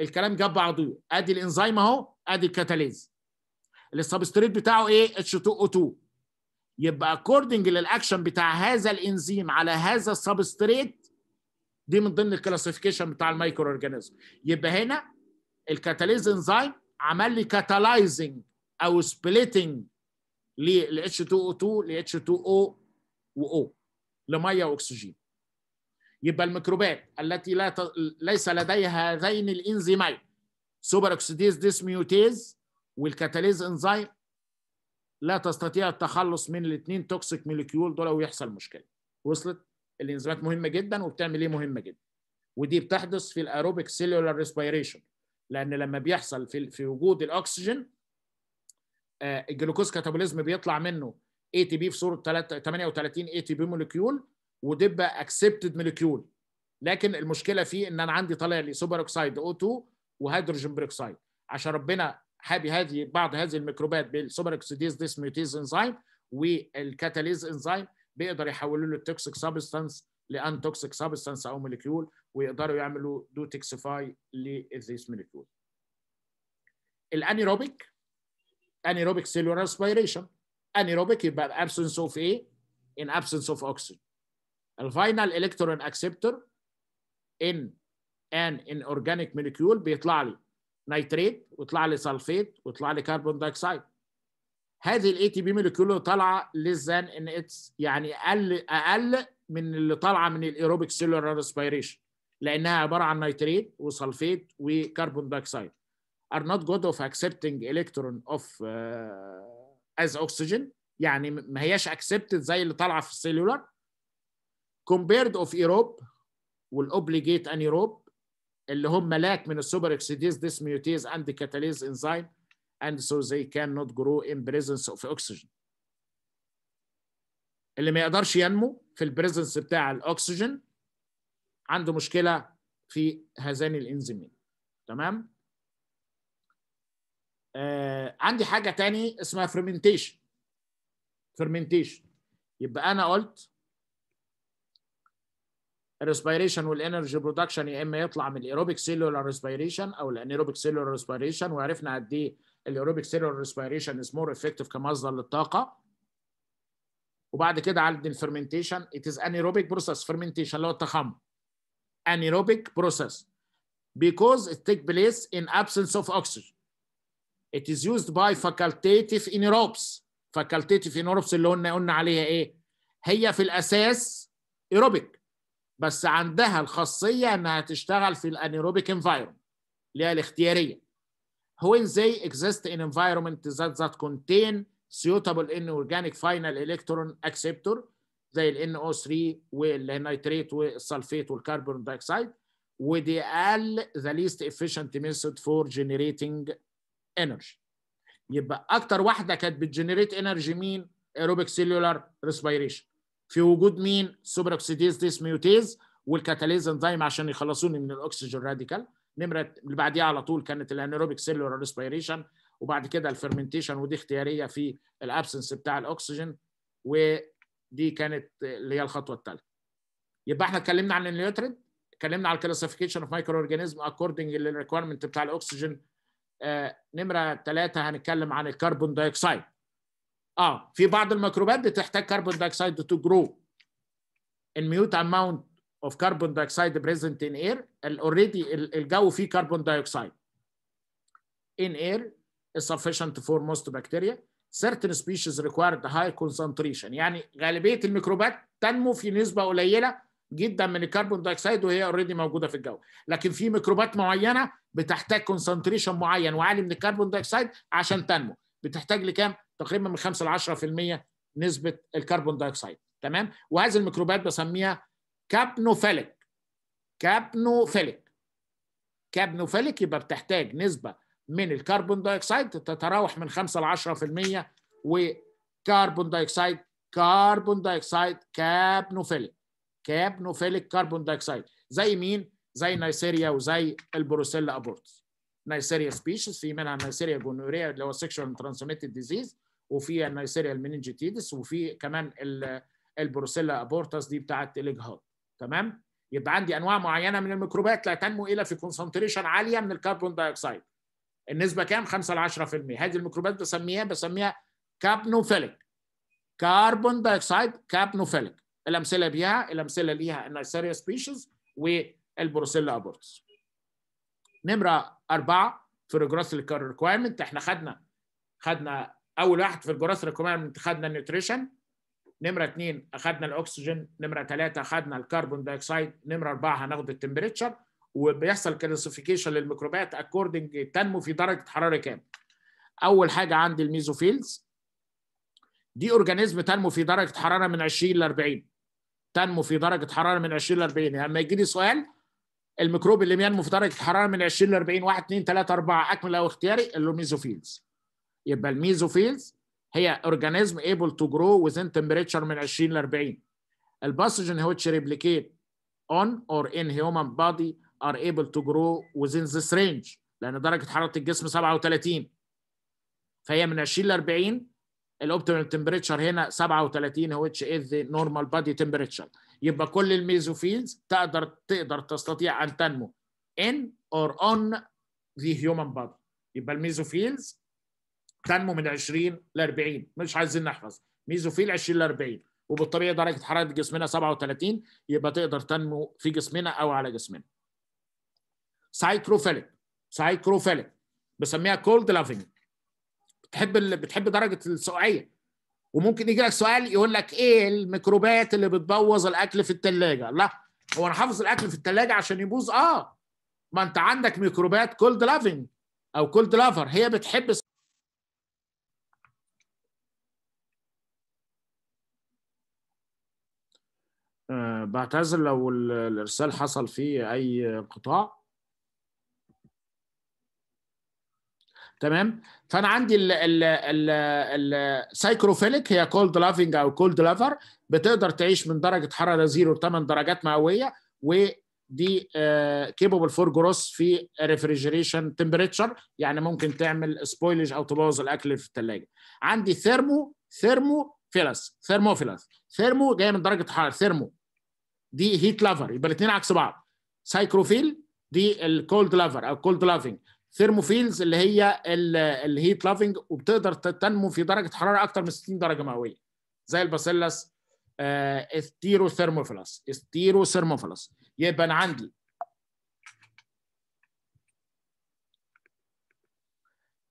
الكلام جاب بعضه ادي الانزيم اهو ادي الكاتاليز السبستريت بتاعه ايه؟ H2O2 يبقى اكوردنج للاكشن بتاع هذا الانزيم على هذا السبستريت دي من ضمن الكلاسيفيكيشن بتاع المايكرو اورجانيزم يبقى هنا الكاتاليز انزيم عمل لي كاتالايزنج او سبليتنج لل H2O2 ل H2O و O لميه واكسجين يبقى الميكروبات التي لا ت... ليس لديها هذين الانزيمين سوبر اوكسيديز ديسميوتيز والكاتاليز انزيم لا تستطيع التخلص من الاثنين توكسيك موليكيول دول ويحصل مشكله وصلت الانزيمات مهمه جدا وبتعمل ايه مهمه جدا ودي بتحدث في الاروبيك سيلولار ريسبيريشن لان لما بيحصل في في وجود الاكسجين آه، الجلوكوز كاتابوليزم بيطلع منه اي تي بي في صوره 38 اي تي بي مولكيول ودي بقى اكسبتد مولكيول لكن المشكله فيه ان انا عندي طالع لي سوبر اوكسايد او 2 وهيدروجين بروكسايد عشان ربنا حابي هذه بعض هذه الميكروبات بالسوبر اوكسيديز ديسميوتيز انزيم والكاتاليز انزيم بيقدر يحول له التوكسيك سابستانس لان توكسيك سبستانس او موليكيول ويقدروا يعملوا دو توكسيفاي لذيس موليكيول الانيروبيك انيروبيك سيلولار اسبيريشن انيروبيك يبقى ابسنس اوف ايه ان ابسنس اوف اوكسجين الفاينل الكترون اكسبتور ان ان ان اورجانيك موليكيول بيطلع لي نيتريت ويطلع لي سلفيت ويطلع لي كربون دايوكسيد هذه الاي تي بي موليكيول طالعه less ان اتس يعني اقل اقل من اللي طالعه من الايروبيك سيلولار ريسبيريشن لانها عباره عن نيتريت وسلفيت وكربون داكسايد are not good of accepting electron of uh, as oxygen يعني ما هياش accepted زي اللي طالعه في السيلولار compared of ايروب والاوبليجيت انيروب اللي هم لاك من السوبر اكسيديز ديسميوتيز اند كاتاليز انزيم and so they cannot grow in presence of oxygen اللي ما يقدرش ينمو في البريزنس بتاع الاكسجين عنده مشكله في هذان الانزيمين تمام آه عندي حاجه تاني اسمها فرمنتيشن فرمنتيشن يبقى انا قلت الريسبيريشن والانرجي برودكشن يا اما يطلع من الايروبيك سيلولار ريسبيريشن او الانيروبيك سيلولار ريسبيريشن وعرفنا قد ايه الايروبيك سيلولار ريسبيريشن از مور افكتيف كمصدر للطاقه وبعد كده عند الفرمنتيشن it is anaerobic process fermentation اللي هو التخمر anaerobic process because it take place in absence of oxygen it is used by facultative anaerobes facultative anaerobes اللي قلنا قلنا عليها ايه هي في الاساس aerobic بس عندها الخاصيه انها تشتغل في الانيروبيك environment اللي هي الاختياريه when they exist in environment that, that contain سيوتابل ان اورجانيك فاينل الكترون اكسبتور زي ال NO3 والنيتريت والسلفيت والكربون دايكسايد ودي اقل ذا ليست افيشنت ميثود فور جنريتنج انرجي يبقى اكتر واحده كانت بتجنريت انرجي مين ايروبيك سيلولار ريسبيريشن في وجود مين سوبر اوكسيديز ديس ميوتيز والكاتاليز انزيم عشان يخلصوني من الاكسجين راديكال نمره اللي بعديها على طول كانت الانيروبيك سيلولار ريسبيريشن وبعد كده الفرمنتيشن ودي اختياريه في الابسنس بتاع الاكسجين ودي كانت اللي هي الخطوه الثالثه يبقى احنا اتكلمنا عن النيوتريد اتكلمنا على الكلاسيفيكيشن اوف مايكرو اورجانيزم اكوردنج للريكويرمنت بتاع الاكسجين آه، نمره ثلاثه هنتكلم عن الكربون دايوكسيد اه في بعض الميكروبات بتحتاج كربون دايوكسيد تو جرو ان ميوت اماونت اوف كربون دايوكسيد بريزنت ان اير اوريدي الجو فيه كربون دايوكسيد ان اير is sufficient for most bacteria certain species required high concentration يعني غالبية الميكروبات تنمو في نسبة قليلة جدا من الكربون دايكسيد وهي اوريدي موجودة في الجو لكن في ميكروبات معينة بتحتاج concentration معين وعالي من الكربون دايكسيد عشان تنمو بتحتاج لكام؟ تقريبا من 5 ل 10% نسبة الكربون دايكسيد. تمام؟ وهذه الميكروبات بسميها كابنوفيليك كابنوفيليك كابنوفيليك يبقى بتحتاج نسبة من الكربون دايوكسيد تتراوح من 5 ل 10% وكربون دايوكسيد كربون دايوكسيد كابنوفيليك كابنوفيليك كربون دايوكسيد زي مين؟ زي نيسيريا وزي البروسيلا ابورتس نيسيريا سبيشيز في منها نيسيريا جونوريا اللي هو سيكشوال ترانسميتد ديزيز وفي نيسيريا المننجيتيدس وفي كمان البروسيلا ابورتس دي بتاعت الاجهاض تمام؟ يبقى عندي انواع معينه من الميكروبات لا تنمو الا في كونسنتريشن عاليه من الكربون دايوكسيد النسبه كام 5 ل 10% هذه الميكروبات بسميها بسميها كابنوفيليك كربون دايوكسيد كابنوفيليك الامثله بيها الامثله ليها النيسيريا سبيشيز والبروسيلا ابورتس نمره اربعه في الجراث ريكوايرمنت احنا خدنا خدنا اول واحد في الجراث ريكوايرمنت خدنا النيوتريشن نمره اثنين اخذنا الاكسجين نمره ثلاثه اخذنا الكربون دايوكسيد نمره اربعه هناخد التمبريتشر وبيحصل كلاسيفيكيشن للميكروبات اكوردنج تنمو في درجه حراره كام اول حاجه عندي الميزوفيلز دي اورجانيزم تنمو في درجه حراره من 20 ل 40 تنمو في درجه حراره من 20 ل 40 يعني لما يجي لي سؤال الميكروب اللي بينمو في درجه حراره من 20 ل 40 1 2 3 4 اكمل او اختياري اللي ميزوفيلز يبقى الميزوفيلز هي اورجانيزم ايبل تو جرو وذين تمبريتشر من 20 ل 40 الباسجين هو ريبليكيت اون اور ان هيومن بودي are able to grow within this range لان درجه حراره الجسم 37 فهي من 20 ل 40 الاوبتيمال تمبريتشر هنا 37 هو اتش از نورمال بادي تمبريتشر يبقى كل الميزوفيلز تقدر تقدر تستطيع ان تنمو in or on the human body يبقى الميزوفيلز تنمو من 20 ل 40 مش عايزين نحفظ ميزوفيل 20 ل 40 وبالطبيعه درجه حراره جسمنا 37 يبقى تقدر تنمو في جسمنا او على جسمنا سايكروفيليك سايكروفيليك بسميها كولد لافينج بتحب ال... بتحب درجه السقعيه وممكن يجي لك سؤال يقول لك ايه الميكروبات اللي بتبوظ الاكل في الثلاجه لا هو انا حافظ الاكل في الثلاجه عشان يبوظ اه ما انت عندك ميكروبات كولد لافينج او كولد لافر هي بتحب آه، بعتذر لو الارسال حصل فيه اي انقطاع تمام فانا عندي السايكروفيليك هي كولد لافنج او كولد لافر بتقدر تعيش من درجه حراره زيرو لثمان 8 درجات مئويه ودي كيبل فور جروس في ريفريجريشن تمبريتشر يعني ممكن تعمل سبويلج او تبوظ الاكل في الثلاجه عندي ثيرمو ثيرمو فيلس فيلس ثيرمو جايه من درجه حراره ثيرمو دي هيت لافر يبقى الاثنين عكس بعض سايكروفيل دي الكولد لافر او كولد لافنج ثيرموفيلز اللي هي الهيت لافنج وبتقدر تنمو في درجه حراره اكثر من 60 درجه مئويه زي الباسيلس استيرو آه، ثيرموفيلس استيرو ثيرموفيلس يبقى انا عندي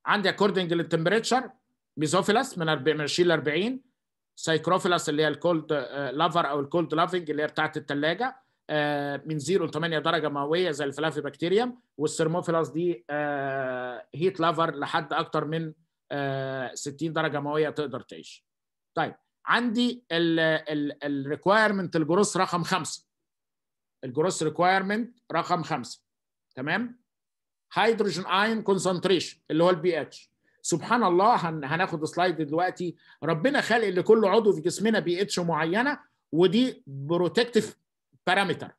عندي اكوردنج للتمبريتشر ميزوفيلس من 20 ل 40 سايكروفيلس اللي هي الكولد لافر آه، او الكولد لافنج اللي هي بتاعت الثلاجه آه، من 0 ل 8 درجه مئويه زي الفلافي بكتيريوم والسيرموفيلاس دي هيت آه، لافر لحد اكتر من 60 آه، درجه مئويه تقدر تعيش. طيب عندي الريكوايرمنت الجروس رقم خمسه. الجروس ريكوايرمنت رقم خمسه. تمام؟ هيدروجين اين كونسنتريشن اللي هو البي اتش. سبحان الله هناخد سلايد دلوقتي ربنا خلق لكل عضو في جسمنا بي اتش معينه ودي بروتكتيف بارامتر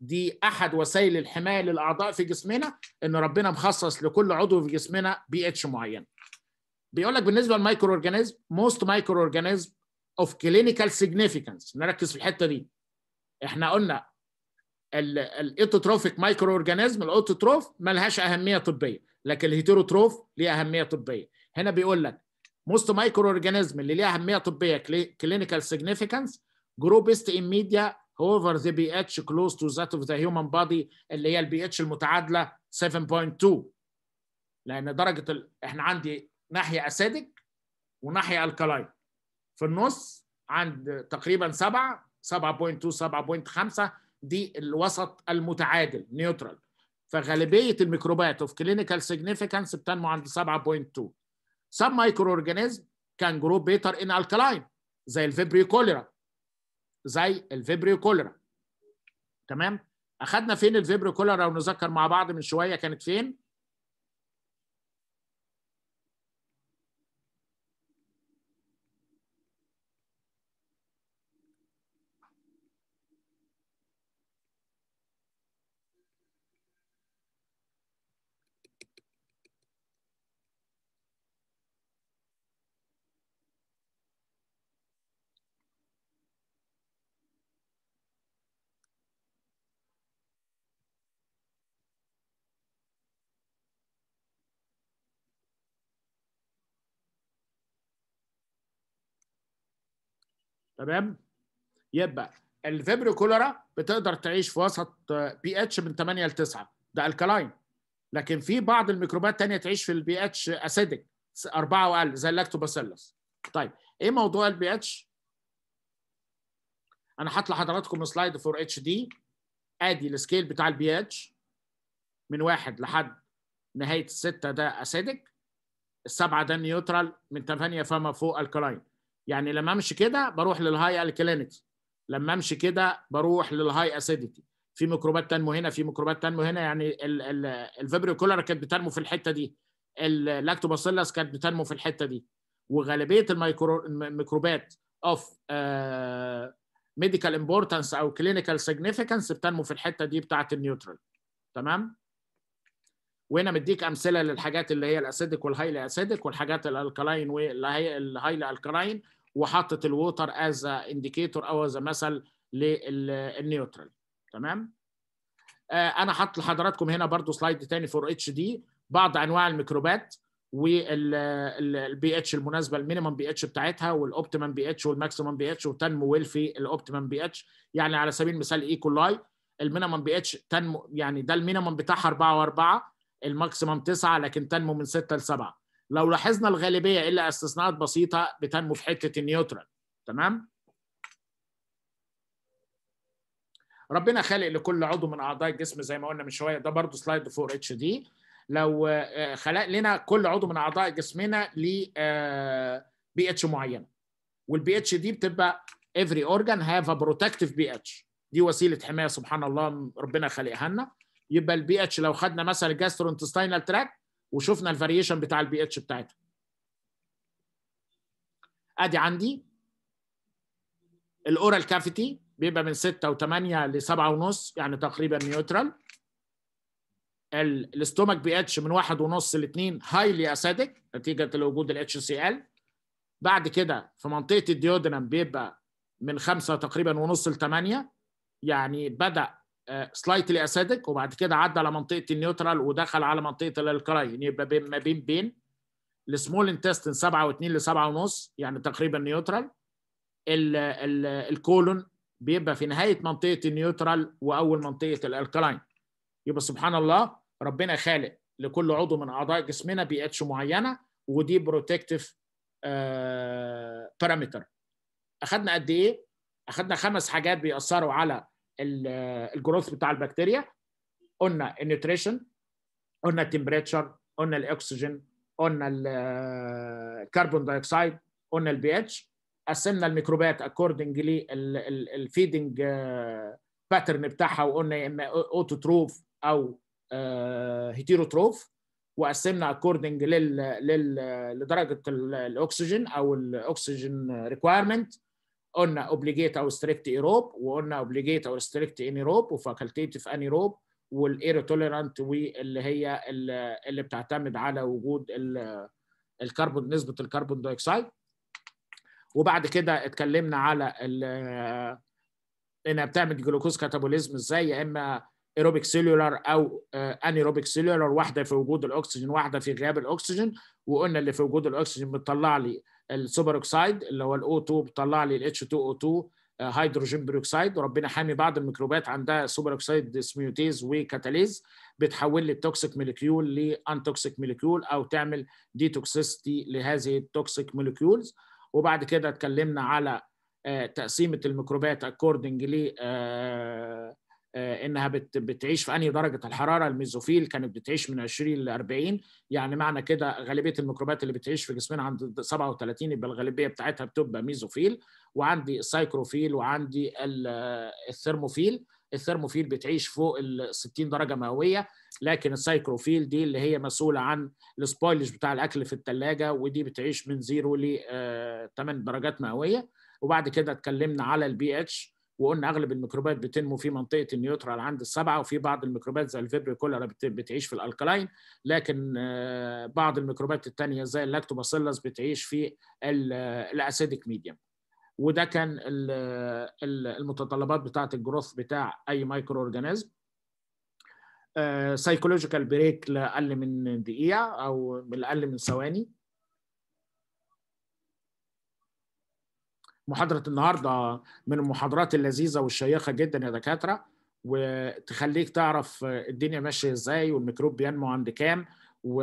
دي احد وسائل الحمايه للاعضاء في جسمنا ان ربنا مخصص لكل عضو في جسمنا بي اتش معين بيقول لك بالنسبه للمايكرو اورجانيزم موست مايكرو اورجانيزم اوف كلينيكال سيجنيفيكانس نركز في الحته دي احنا قلنا الاوتوتروفيك مايكرو اورجانيزم الاوتوتروف ملهاش اهميه طبيه لكن الهيتروتروف ليه اهميه طبيه هنا بيقول لك موست مايكرو اورجانيزم اللي ليه اهميه طبيه كلينيكال سيجنيفيكانس جرو بيست ان ميديا however the pH close to that of the human body اللي هي ال pH المتعادله 7.2 لان درجه ال... احنا عندي ناحيه اسيدك وناحيه الكلاين في النص عند تقريبا 7 7.2 7.5 دي الوسط المتعادل نيوترال فغالبيه الميكروبات of كلينيكال significance بتنمو عند 7.2 Some microorganisms can grow better in alkaline زي الفيبريو كوليرا زي الفيبريو كوليرا تمام اخذنا فين الفيبريو كوليرا ونذكر مع بعض من شويه كانت فين تمام يبقى الفيبريكولرا بتقدر تعيش في وسط بي اتش من 8 ل 9 ده الكلاين لكن في بعض الميكروبات تانية تعيش في البي اتش اسيدك 4 واقل زي اللاكتوباسيلس طيب ايه موضوع البي اتش انا هطلع لحضراتكم سلايد فور اتش دي ادي السكيل بتاع البي اتش من واحد لحد نهايه السته ده اسيدك السبعه ده نيوترال من 8 فما فوق الكلاين يعني لما امشي كده بروح للهاي الكلينيتي لما امشي كده بروح للهاي اسيديتي في ميكروبات تنمو هنا في ميكروبات تنمو هنا يعني الفيبريو كولر كانت بتنمو في الحته دي اللاكتوباسيلس كانت بتنمو في الحته دي وغالبيه الميكروبات اوف ميديكال امبورتنس او كلينيكال سيجنيفيكانس بتنمو في الحته دي بتاعه النيوترال تمام وهنا مديك امثله للحاجات اللي هي الاسيدك والهايلي اسيدك والحاجات الالكلاين والهايلي الكلاين وحطت الووتر از انديكيتور او از مثل للنيوترال تمام آه انا حاطط لحضراتكم هنا برضو سلايد تاني فور اتش دي بعض انواع الميكروبات والبي اتش المناسبه المينيمم بي اتش بتاعتها والاوبتيمم بي اتش والماكسيمم بي اتش وتنمو ويلفي الاوبتيمم بي اتش يعني على سبيل المثال ايكولاي e المينيمم بي اتش تنمو يعني ده المينيمم بتاعها 4 و4 الماكسيمم 9 لكن تنمو من 6 ل 7 لو لاحظنا الغالبيه الا استثناءات بسيطه بتنمو في حته النيوترال تمام ربنا خالق لكل عضو من اعضاء الجسم زي ما قلنا من شويه ده برضو سلايد فور اتش دي لو آه، خلق لنا كل عضو من اعضاء جسمنا ل آه، بي اتش معينه والبي اتش دي بتبقى every organ have a protective بي اتش دي وسيله حمايه سبحان الله ربنا خالقها لنا يبقى البي اتش لو خدنا مثلا الجاسترو انتستينال تراك وشفنا الفاريشن بتاع البي اتش بتاعتها ادي عندي الاورال كافيتي بيبقى من 6 و8 ل 7 ونص يعني تقريبا نيوترال الاستومك بي اتش من 1 ونص ل 2 هايلي اسيدك نتيجه لوجود الاتش سي ال بعد كده في منطقه الديودنم بيبقى من 5 تقريبا ونص ل 8 يعني بدا سلايتلي اسيدك وبعد كده عدى على منطقه النيوترال ودخل على منطقه الالكلاين يبقى بين ما بين بين السمول انتستين 7 و2 ل 7 ونص يعني تقريبا نيوترال الكولون بيبقى في نهايه منطقه النيوترال واول منطقه الالكلاين يبقى سبحان الله ربنا خالق لكل عضو من اعضاء جسمنا بي اتش معينه ودي بروتكتيف بارامتر آه، اخدنا قد ايه اخدنا خمس حاجات بيأثروا على الجروث بتاع البكتيريا قلنا النيوتريشن قلنا التمبريتشر قلنا الاكسجين قلنا الكربون دايوكسيد قلنا البي اتش قسمنا الميكروبات اكوردنج للفيدنج باترن بتاعها وقلنا يا اما اوتوتروف او هيتيروتروف آه، وقسمنا اكوردنج لدرجه الاكسجين او الاكسجين ريكوايرمنت قلنا اوبليجيت او ستريكت ايروب وقلنا اوبليجيت او ستريكت ان ايروب وفاكولتيتيف ان ايروب والايرو توليرانت واللي هي اللي بتعتمد على وجود الكربون نسبه الكربون دايوكسيد وبعد كده اتكلمنا على انها بتعمل جلوكوز كاتابوليزم ازاي يا اما ايروبيك سيلولار او انيروبيك سيلولار واحده في وجود الاكسجين واحده في غياب الاكسجين وقلنا اللي في وجود الاكسجين بتطلع لي السوبر اوكسايد اللي هو الاو 2 بيطلع لي الاتش 2 او 2 هيدروجين بيروكسيد وربنا حامي بعض الميكروبات عندها سوبر اوكسيد سميوتيز وكاتاليز بتحول لي التوكسيك موليكيول لانتوكسيك موليكيول او تعمل ديتوكسيستي لهذه التوكسيك موليكيولز وبعد كده اتكلمنا على آه، تقسيمه الميكروبات اكوردنج ل آه، آه، انها بتعيش في انهي درجه الحراره الميزوفيل كانت بتعيش من 20 ل 40 يعني معنى كده غالبيه الميكروبات اللي بتعيش في جسمنا عند 37 يبقى الغالبيه بتاعتها بتبقى ميزوفيل وعندي السايكروفيل وعندي الثرموفيل الثرموفيل بتعيش فوق ال 60 درجه مئويه لكن السايكروفيل دي اللي هي مسؤوله عن السبويلج بتاع الاكل في الثلاجه ودي بتعيش من 0 ل 8 آه، درجات مئويه وبعد كده اتكلمنا على البي اتش وقلنا اغلب الميكروبات بتنمو في منطقه النيوترال عند السبعه وفي بعض الميكروبات زي الفيبري كولر بتعيش في الالكلاين لكن آه، بعض الميكروبات الثانيه زي اللاكتوباسيلس بتعيش في آه، الاسيدك ميديم وده كان آه، المتطلبات بتاعه الجروث بتاع اي مايكرو اورجانيزم سايكولوجيكال بريك لاقل من دقيقه او اقل من ثواني محاضره النهارده من المحاضرات اللذيذه والشيقه جدا يا دكاتره وتخليك تعرف الدنيا ماشيه ازاي والميكروب بينمو عند كام و...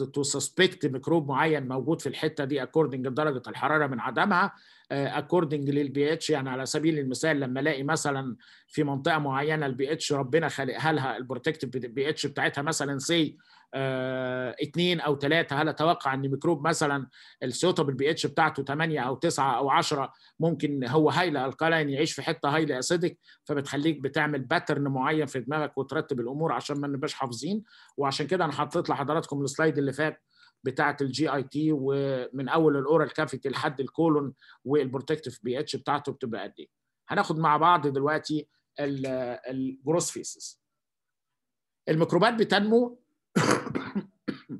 وتسسبكت ميكروب معين موجود في الحته دي اكوردنج لدرجه الحراره من عدمها اكوردنج للبي اتش يعني على سبيل المثال لما الاقي مثلا في منطقه معينه البي اتش ربنا خالقها لها البروتكتيف بي اتش بتاعتها مثلا سي اثنين آه، او ثلاثه هل اتوقع ان ميكروب مثلا السيوتابل بي اتش بتاعته 8 او 9 او 10 ممكن هو هايله الكالين يعيش في حته هايله اسيدك فبتخليك بتعمل باترن معين في دماغك وترتب الامور عشان ما نبقاش حافظين وعشان كده انا حطيت لحضراتكم السلايد اللي فات بتاعه الجي اي تي ومن اول الاورال كافيتي لحد الكولون والبروتكتيف بي اتش بتاعته بتبقى قد ايه هناخد مع بعض دلوقتي الجروس فيسز الميكروبات بتنمو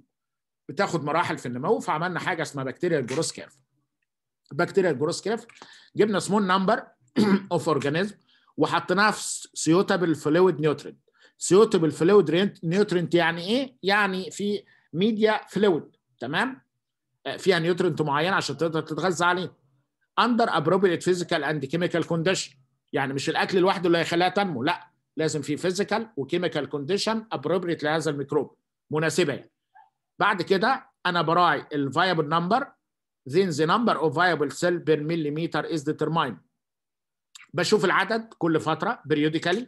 بتاخد مراحل في النمو فعملنا حاجه اسمها بكتيريا الجروس كيرف بكتيريا الجروس كيرف جبنا سمول نمبر اوف اورجانيزم وحطيناها في سيوتابل فلويد نيوترنت سيوتابل فلويد نيوترنت يعني ايه؟ يعني في ميديا فلويد تمام؟ فيها نيوترنت معين عشان تقدر تتغذى عليه اندر ابروبريت فيزيكال اند كيميكال كونديشن يعني مش الاكل لوحده اللي هيخليها تنمو لا لازم في فيزيكال وكيميكال كونديشن ابروبريت لهذا الميكروب مناسبه بعد كده انا براعي الفايبل نمبر then the number of viable cell per millimeter is determined بشوف العدد كل فتره periodically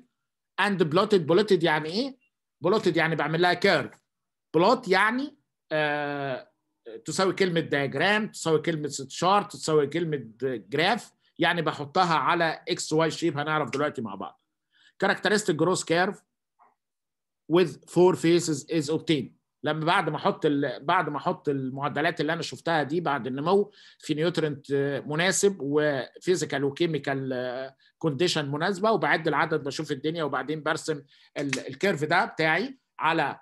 and plotted plotted يعني ايه plotted يعني بعمل لها كيرف plot يعني آه تساوي كلمه diagram تساوي كلمه شارت تساوي كلمه جراف يعني بحطها على اكس واي شيب هنعرف دلوقتي مع بعض characteristic growth curve with four faces is obtained لما بعد ما احط بعد ما احط المعدلات اللي انا شفتها دي بعد النمو في نيوترنت آه، مناسب وفيزيكال وكيميكال كونديشن مناسبه وبعد العدد بشوف الدنيا وبعدين برسم الكيرف ده بتاعي على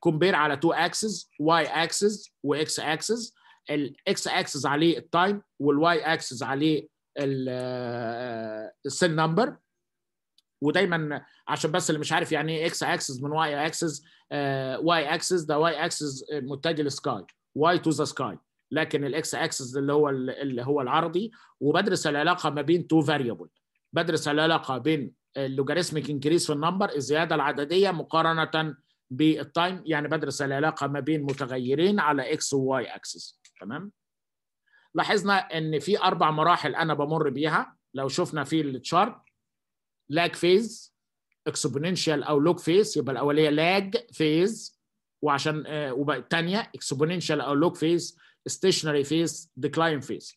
كومبير آه، على تو اكسس واي اكسس واكس اكسس الاكس اكسس عليه التايم والواي اكسس عليه السيل نمبر آه، ودايما عشان بس اللي مش عارف يعني ايه اكس اكسس من واي اكسس واي اكسس ده واي اكسس متجه للسكاي واي تو ذا سكاي لكن الاكس اكسس اللي هو اللي هو العرضي وبدرس العلاقه ما بين تو فاريبل بدرس العلاقه بين اللوجاريثميك انكريس في النمبر الزياده العدديه مقارنه بالتايم يعني بدرس العلاقه ما بين متغيرين على اكس وواي اكسس تمام لاحظنا ان في اربع مراحل انا بمر بيها لو شفنا في التشارت لاج فيز اكسبوننشال او لوج فيز يبقى الاوليه لاج فيز وعشان آه، وبقى الثانيه اكسبوننشال او لوج فيز ستيشنري فيز ديكلاين فيز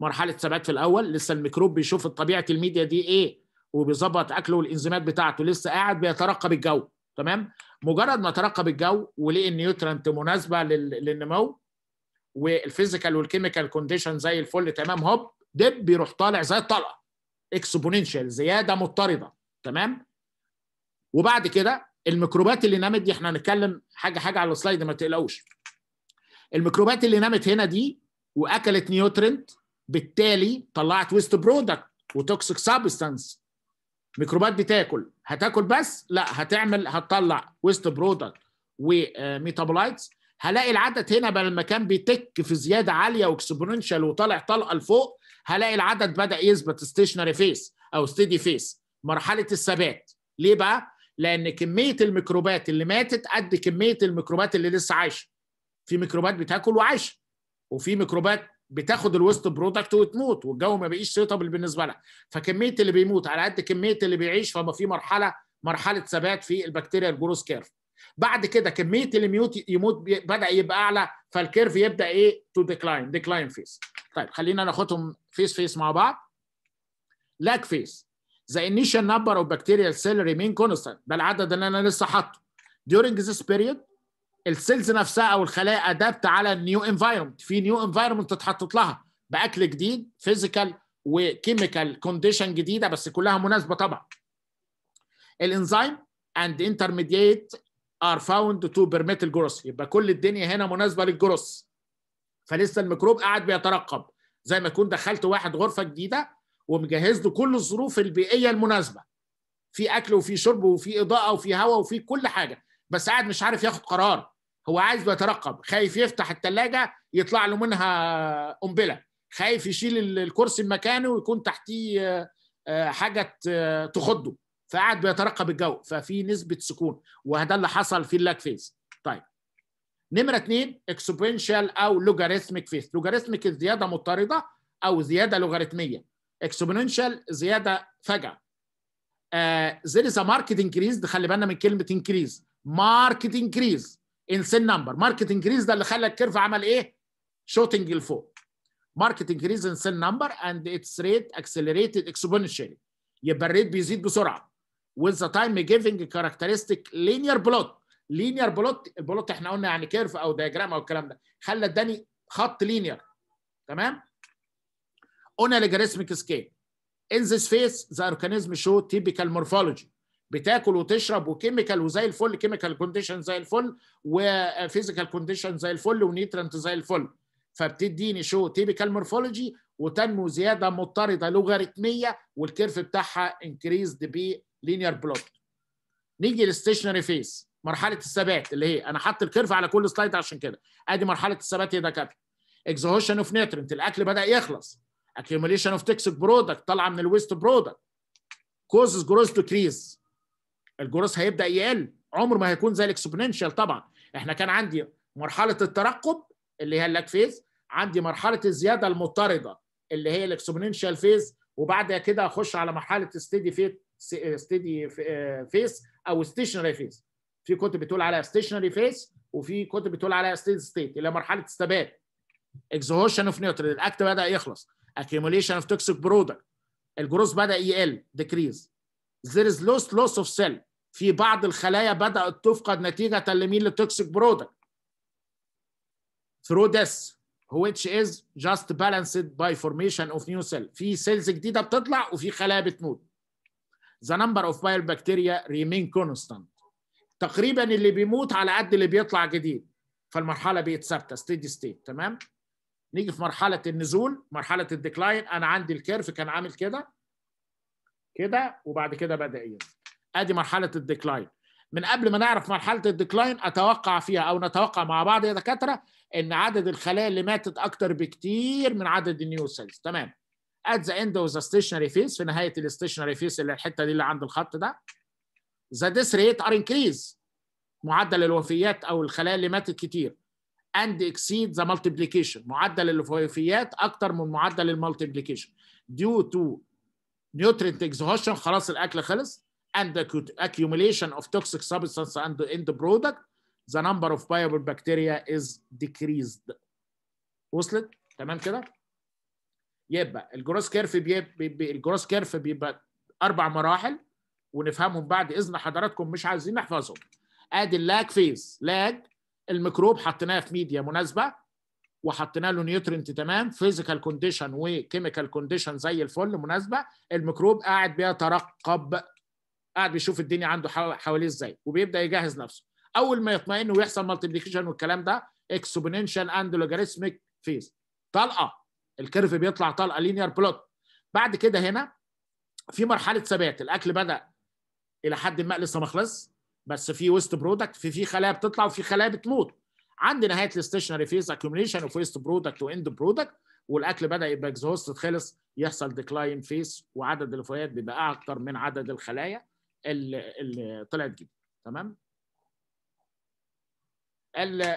مرحله ثبات في الاول لسه الميكروب بيشوف طبيعه الميديا دي ايه وبيظبط اكله والانزيمات بتاعته لسه قاعد بيترقب الجو تمام مجرد ما ترقب الجو ولقي النيوترنت مناسبه للنمو والفيزيكال والكيميكال كونديشن زي الفل تمام هوب دب بيروح طالع زي الطلقه اكسبوننشال زياده مضطرده تمام وبعد كده الميكروبات اللي نامت دي احنا هنتكلم حاجه حاجه على السلايد ما تقلقوش الميكروبات اللي نامت هنا دي واكلت نيوترنت بالتالي طلعت ويست برودكت وتوكسيك سابستانس ميكروبات بتاكل هتاكل بس لا هتعمل هتطلع ويست برودكت وميتابولايتس هلاقي العدد هنا بدل ما كان بيتك في زياده عاليه واكسبوننشال وطالع طلقه لفوق هلاقي العدد بدا يثبت ستيشنري فيس او ستيدي فيس مرحله الثبات ليه بقى لان كميه الميكروبات اللي ماتت قد كميه الميكروبات اللي لسه عايشه في ميكروبات بتاكل وعايشه وفي ميكروبات بتاخد الوست برودكت وتموت والجو ما بقيش سيطبل بالنسبه لها فكميه اللي بيموت على قد كميه اللي بيعيش فما في مرحله مرحله ثبات في البكتيريا الجروس كيرف بعد كده كميه اللي يموت بدا يبقى اعلى فالكيرف يبدا ايه تو ديكلاين ديكلاين فيس طيب خلينا ناخدهم فيس فيس مع بعض لاك فيس ذا انيشال نمبر اوف بكتيريال سيل ريمين كونستانت ده العدد اللي انا لسه حاطه during this period السيلز نفسها او الخلايا ادابت على النيو انفايرمنت في نيو انفايرمنت اتحطت لها باكل جديد فيزيكال وكيميكال كونديشن جديده بس كلها مناسبه طبعا الانزيم اند انترميديت ار فاوند تو بيرميت الجروس يبقى كل الدنيا هنا مناسبه للجروس فلسه الميكروب قاعد بيترقب زي ما تكون دخلت واحد غرفه جديده ومجهز له كل الظروف البيئيه المناسبه في اكل وفي شرب وفي اضاءه وفي هواء وفي كل حاجه بس قاعد مش عارف ياخد قرار هو عايز بيترقب خايف يفتح الثلاجه يطلع له منها قنبله خايف يشيل الكرسي مكانه ويكون تحتيه آه، آه، حاجه تخضه فقعد بيترقب الجو ففي نسبه سكون وده اللي حصل في اللاك فيز طيب نمره اثنين اكسبونشال او لوغاريتميك فيز لوغاريتميك زياده مضطرده او زياده لوغاريتميه اكسبونشال زياده فجاه زير از ماركت انكريز خلي بالنا من كلمه انكريز ماركت انكريز ان سيل نمبر ماركت انكريز ده اللي خلى الكيرف عمل ايه شوتنج لفوق ماركت انكريز ان سيل نمبر اند اتس ريت اكسلريتد اكسبونشال يبقى الريت بيزيد بسرعه with the time giving characteristic linear plot linear plot البلوت احنا قلنا يعني كيرف او دياجرام او الكلام ده خلى اداني خط لينير تمام on a logarithmic scale in this phase the organism show typical morphology بتاكل وتشرب وكيميكال وزي الفل كيميكال كونديشن زي الفل وفيزيكال كونديشن زي الفل ونيترنت زي الفل فبتديني شو تيبيكال مورفولوجي وتنمو زياده مضطرده لوغاريتميه والكيرف بتاعها انكريزد بي لينير بلوت نيجي للستيشنري فيس مرحله الثبات اللي هي انا حاطط الكيرف على كل سلايد عشان كده ادي مرحله الثبات يا دكاتره اكزوشن اوف نيترنت الاكل بدا يخلص اكيوميليشن اوف توكسيك برودكت طالعه من الويست برودكت كوزز جروث ديكريز الجروث هيبدا يقل عمر ما هيكون زي الاكسبوننشال طبعا احنا كان عندي مرحله الترقب اللي هي اللاك فيز عندي مرحله الزياده المضطرده اللي هي الاكسبوننشال فيز وبعد كده اخش على مرحله ستيدي فيت ستيدي فيس او ستيشنري فيس في كتب بتقول عليها ستيشنري فيس وفي كتب بتقول عليها ستيد ستيت الى مرحله الثبات اكزوشن اوف نيوتر الاكت بدا يخلص accumulation of toxic product الجروث بدا يقل decrease there is loss loss of cell في بعض الخلايا بدات تفقد نتيجه لمين للتوكسيك برودكت through this which is just balanced by formation of new cell في سيلز جديده بتطلع وفي خلايا بتموت the number of viral bacteria remain constant تقريبا اللي بيموت على قد اللي بيطلع جديد فالمرحله بقت ثابته ستيدي ستيت تمام نيجي في مرحله النزول مرحله الديكلاين انا عندي الكيرف كان عامل كده كده وبعد كده بدا ينزل ادي مرحله الديكلاين من قبل ما نعرف مرحله الديكلاين اتوقع فيها او نتوقع مع بعض يا دكاتره ان عدد الخلايا اللي ماتت اكتر بكتير من عدد النيو سيلز تمام at the end of the stationary phase في نهايه الاستيشنري phase اللي الحته دي اللي عند الخط ده the death rate are increased معدل الوفيات او الخلايا اللي ماتت كتير and exceed the multiplication معدل الوفيات اكتر من معدل المالتيبليكيشن due to nutrient exhaustion خلاص الاكل خلص and the accumulation of toxic substance and the end product the number of viable bacteria is decreased وصلت تمام كده يبقى الجروس كيرف بيبقى الجروس كيرف بيبقى اربع مراحل ونفهمهم بعد اذن حضراتكم مش عايزين نحفظهم ادي اللاج فيز لاج الميكروب حطيناه في ميديا مناسبه وحطينا له نيوترنت تمام فيزيكال كونديشن وكيميكال كونديشن زي الفل مناسبه الميكروب قاعد بيترقب قاعد بيشوف الدنيا عنده حواليه ازاي وبيبدا يجهز نفسه اول ما يطمئن ويحصل مالتيبليكيشن والكلام ده اكسبوننشال اند لوجاريثميك فيز طلقه الكيرف بيطلع طلقه لينير بلوت بعد كده هنا في مرحله ثبات الاكل بدا الى حد ما لسه ما خلص بس في ويست برودكت في في خلايا بتطلع وفي خلايا بتموت عند نهايه الاستشنري فيز اكيوميشن اوف ويست برودكت واند برودكت والاكل بدا يبقى اكزوستد خلص يحصل ديكلاين فيس وعدد الفويات بيبقى اكتر من عدد الخلايا اللي, اللي طلعت جديد تمام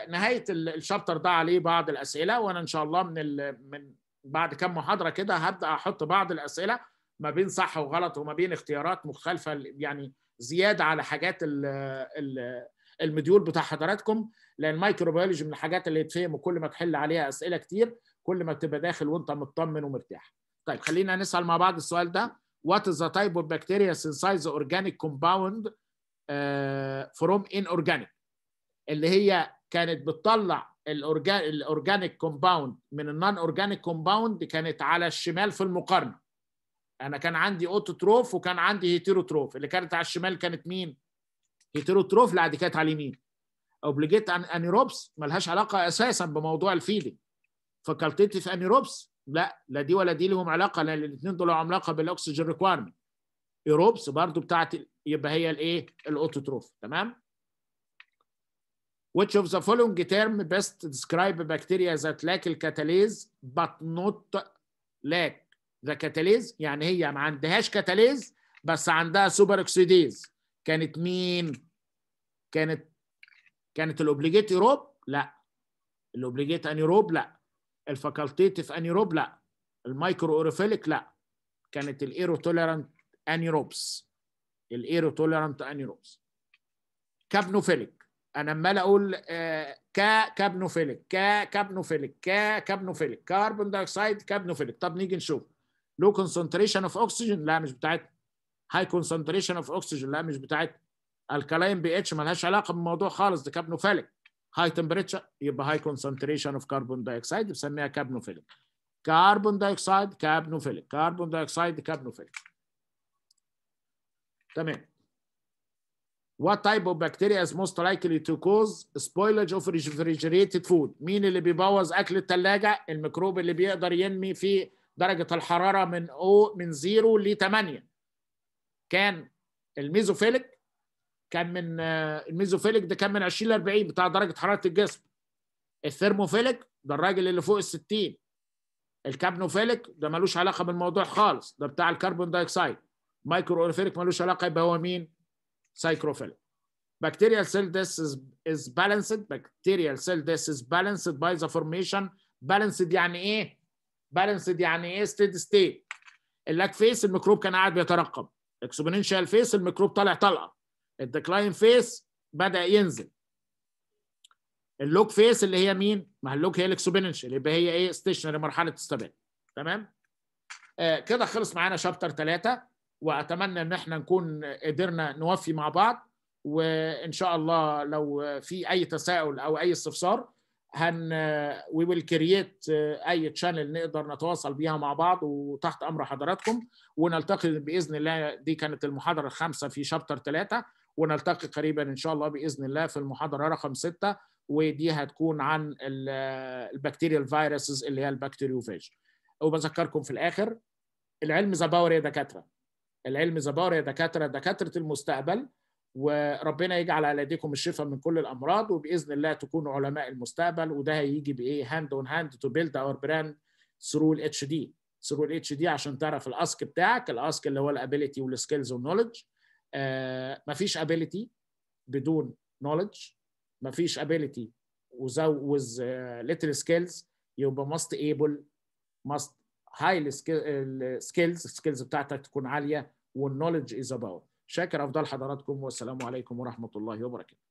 نهايه الشابتر ده عليه بعض الاسئله وانا ان شاء الله من من بعد كم محاضره كده هبدا احط بعض الاسئله ما بين صح وغلط وما بين اختيارات مختلفه يعني زياده على حاجات ال ال المديول بتاع حضراتكم لان الميكروبيولوجي من الحاجات اللي يتفهم وكل ما تحل عليها اسئله كتير كل ما تبقى داخل وانت مطمن ومرتاح. طيب خلينا نسال مع بعض السؤال ده وات از ذا تايب اوف بacteria synthesize اورجانيك كومباوند فروم ان اورجانيك اللي هي كانت بتطلع الاورجانيك كومباوند من النون اورجانيك كومباوند كانت على الشمال في المقارنه انا كان عندي اوتوتروف وكان عندي هيتيروتروف اللي كانت على الشمال كانت مين هيتيروتروف اللي كانت على اليمين اوبليجيت عن انيروبس ملهاش علاقه اساسا بموضوع الفيلينج فكالتيتيف انيروبس لا لا دي ولا دي لهم علاقه لان الاثنين دول لهم علاقه بالاكسجين ريكوايرمنت ايروبس برضو بتاعت يبقى هي الايه الاوتوتروف تمام Which of the following term best describe bacteria that lack catalase but not lack the catalase يعني هي ما عندهاش كاتاليز بس عندها سوبر اكسيديز كانت مين؟ كانت كانت الاوبليجيت يوروب؟ لا الاوبليجيت انيروب؟ لا الفاكولتيتيف انيروب؟ لا المايكرو اوريفيليك؟ لا كانت الايرو توليرانت انيروبس الايرو توليرانت انيروبس كابنوفيليك انا عمال اقول آه، كا كابنوفيليك كا كابنوفيليك كا كابنوفيليك كاربون دايوكسيد كابنوفيليك طب نيجي نشوف لو كونسنتريشن اوف اوكسجين لا مش بتاعت هاي كونسنتريشن اوف اوكسجين لا مش بتاعت الكلاين بي اتش مالهاش علاقه بالموضوع خالص ده كابنوفيليك هاي تمبريتشر يبقى هاي كونسنتريشن اوف كربون دايوكسيد بسميها كابنوفيليك كربون دايوكسيد كابنوفيليك كربون دايوكسيد كابنوفيليك تمام What type of bacteria is most likely to cause spoilage of refrigerated food؟ مين اللي بيبوظ أكل الثلاجة؟ الميكروب اللي بيقدر ينمي في درجة الحرارة من أو من زيرو ل 8 كان الميزوفيليك كان من الميزوفيليك ده كان من 20 ل 40 بتاع درجة حرارة الجسم الثيرموفيليك ده الراجل اللي فوق ال 60 الكابنوفيليك ده ملوش علاقة بالموضوع خالص ده بتاع الكربون دايوكسيد مايكرو اورفيليك ملوش علاقة يبقى هو مين؟ سايكروفيل بكتيريال سيل death از بالانسد بكتيريال سيل cell از بالانسد باي ذا فورميشن بالانسد يعني ايه؟ بالانسد يعني ايه ستيد ستيت اللاك فيس الميكروب كان قاعد بيترقب. اكسبوننشال فيس الميكروب طالع طلقه. الديكلاين فيس بدا ينزل. اللوك فيس اللي هي مين؟ ما اللوك هي الاكسبوننشال يبقى هي ايه؟ ستيشنري مرحله استبان. تمام؟ آه كده خلص معانا شابتر 3 واتمنى ان احنا نكون قدرنا نوفي مع بعض وان شاء الله لو في اي تساؤل او اي استفسار هن وي ويل كرييت اي تشانل نقدر نتواصل بيها مع بعض وتحت امر حضراتكم ونلتقي باذن الله دي كانت المحاضره الخامسه في شابتر ثلاثه ونلتقي قريبا ان شاء الله باذن الله في المحاضره رقم سته ودي هتكون عن آه، البكتيريا الفيروسز اللي هي البكتيريوفاج وبذكركم في الاخر العلم باور يا دكاتره العلم زبار يا دكاتره دكاتره المستقبل وربنا يجعل على ايديكم الشفاء من كل الامراض وباذن الله تكونوا علماء المستقبل وده هيجي بايه هاند اون هاند تو بيلد اور براند ثرو الاتش دي ثرو الاتش دي عشان تعرف الاسك بتاعك الاسك اللي هو الابيليتي والسكيلز والنولج مفيش ابيليتي بدون نولج مفيش ابيليتي وزوز ليتل سكيلز يبقى ماست ايبل ماست هاي سكيلز السكيلز بتاعتك تكون عاليه والنولج از اباوت شاكر أفضل حضراتكم والسلام عليكم ورحمة الله وبركاته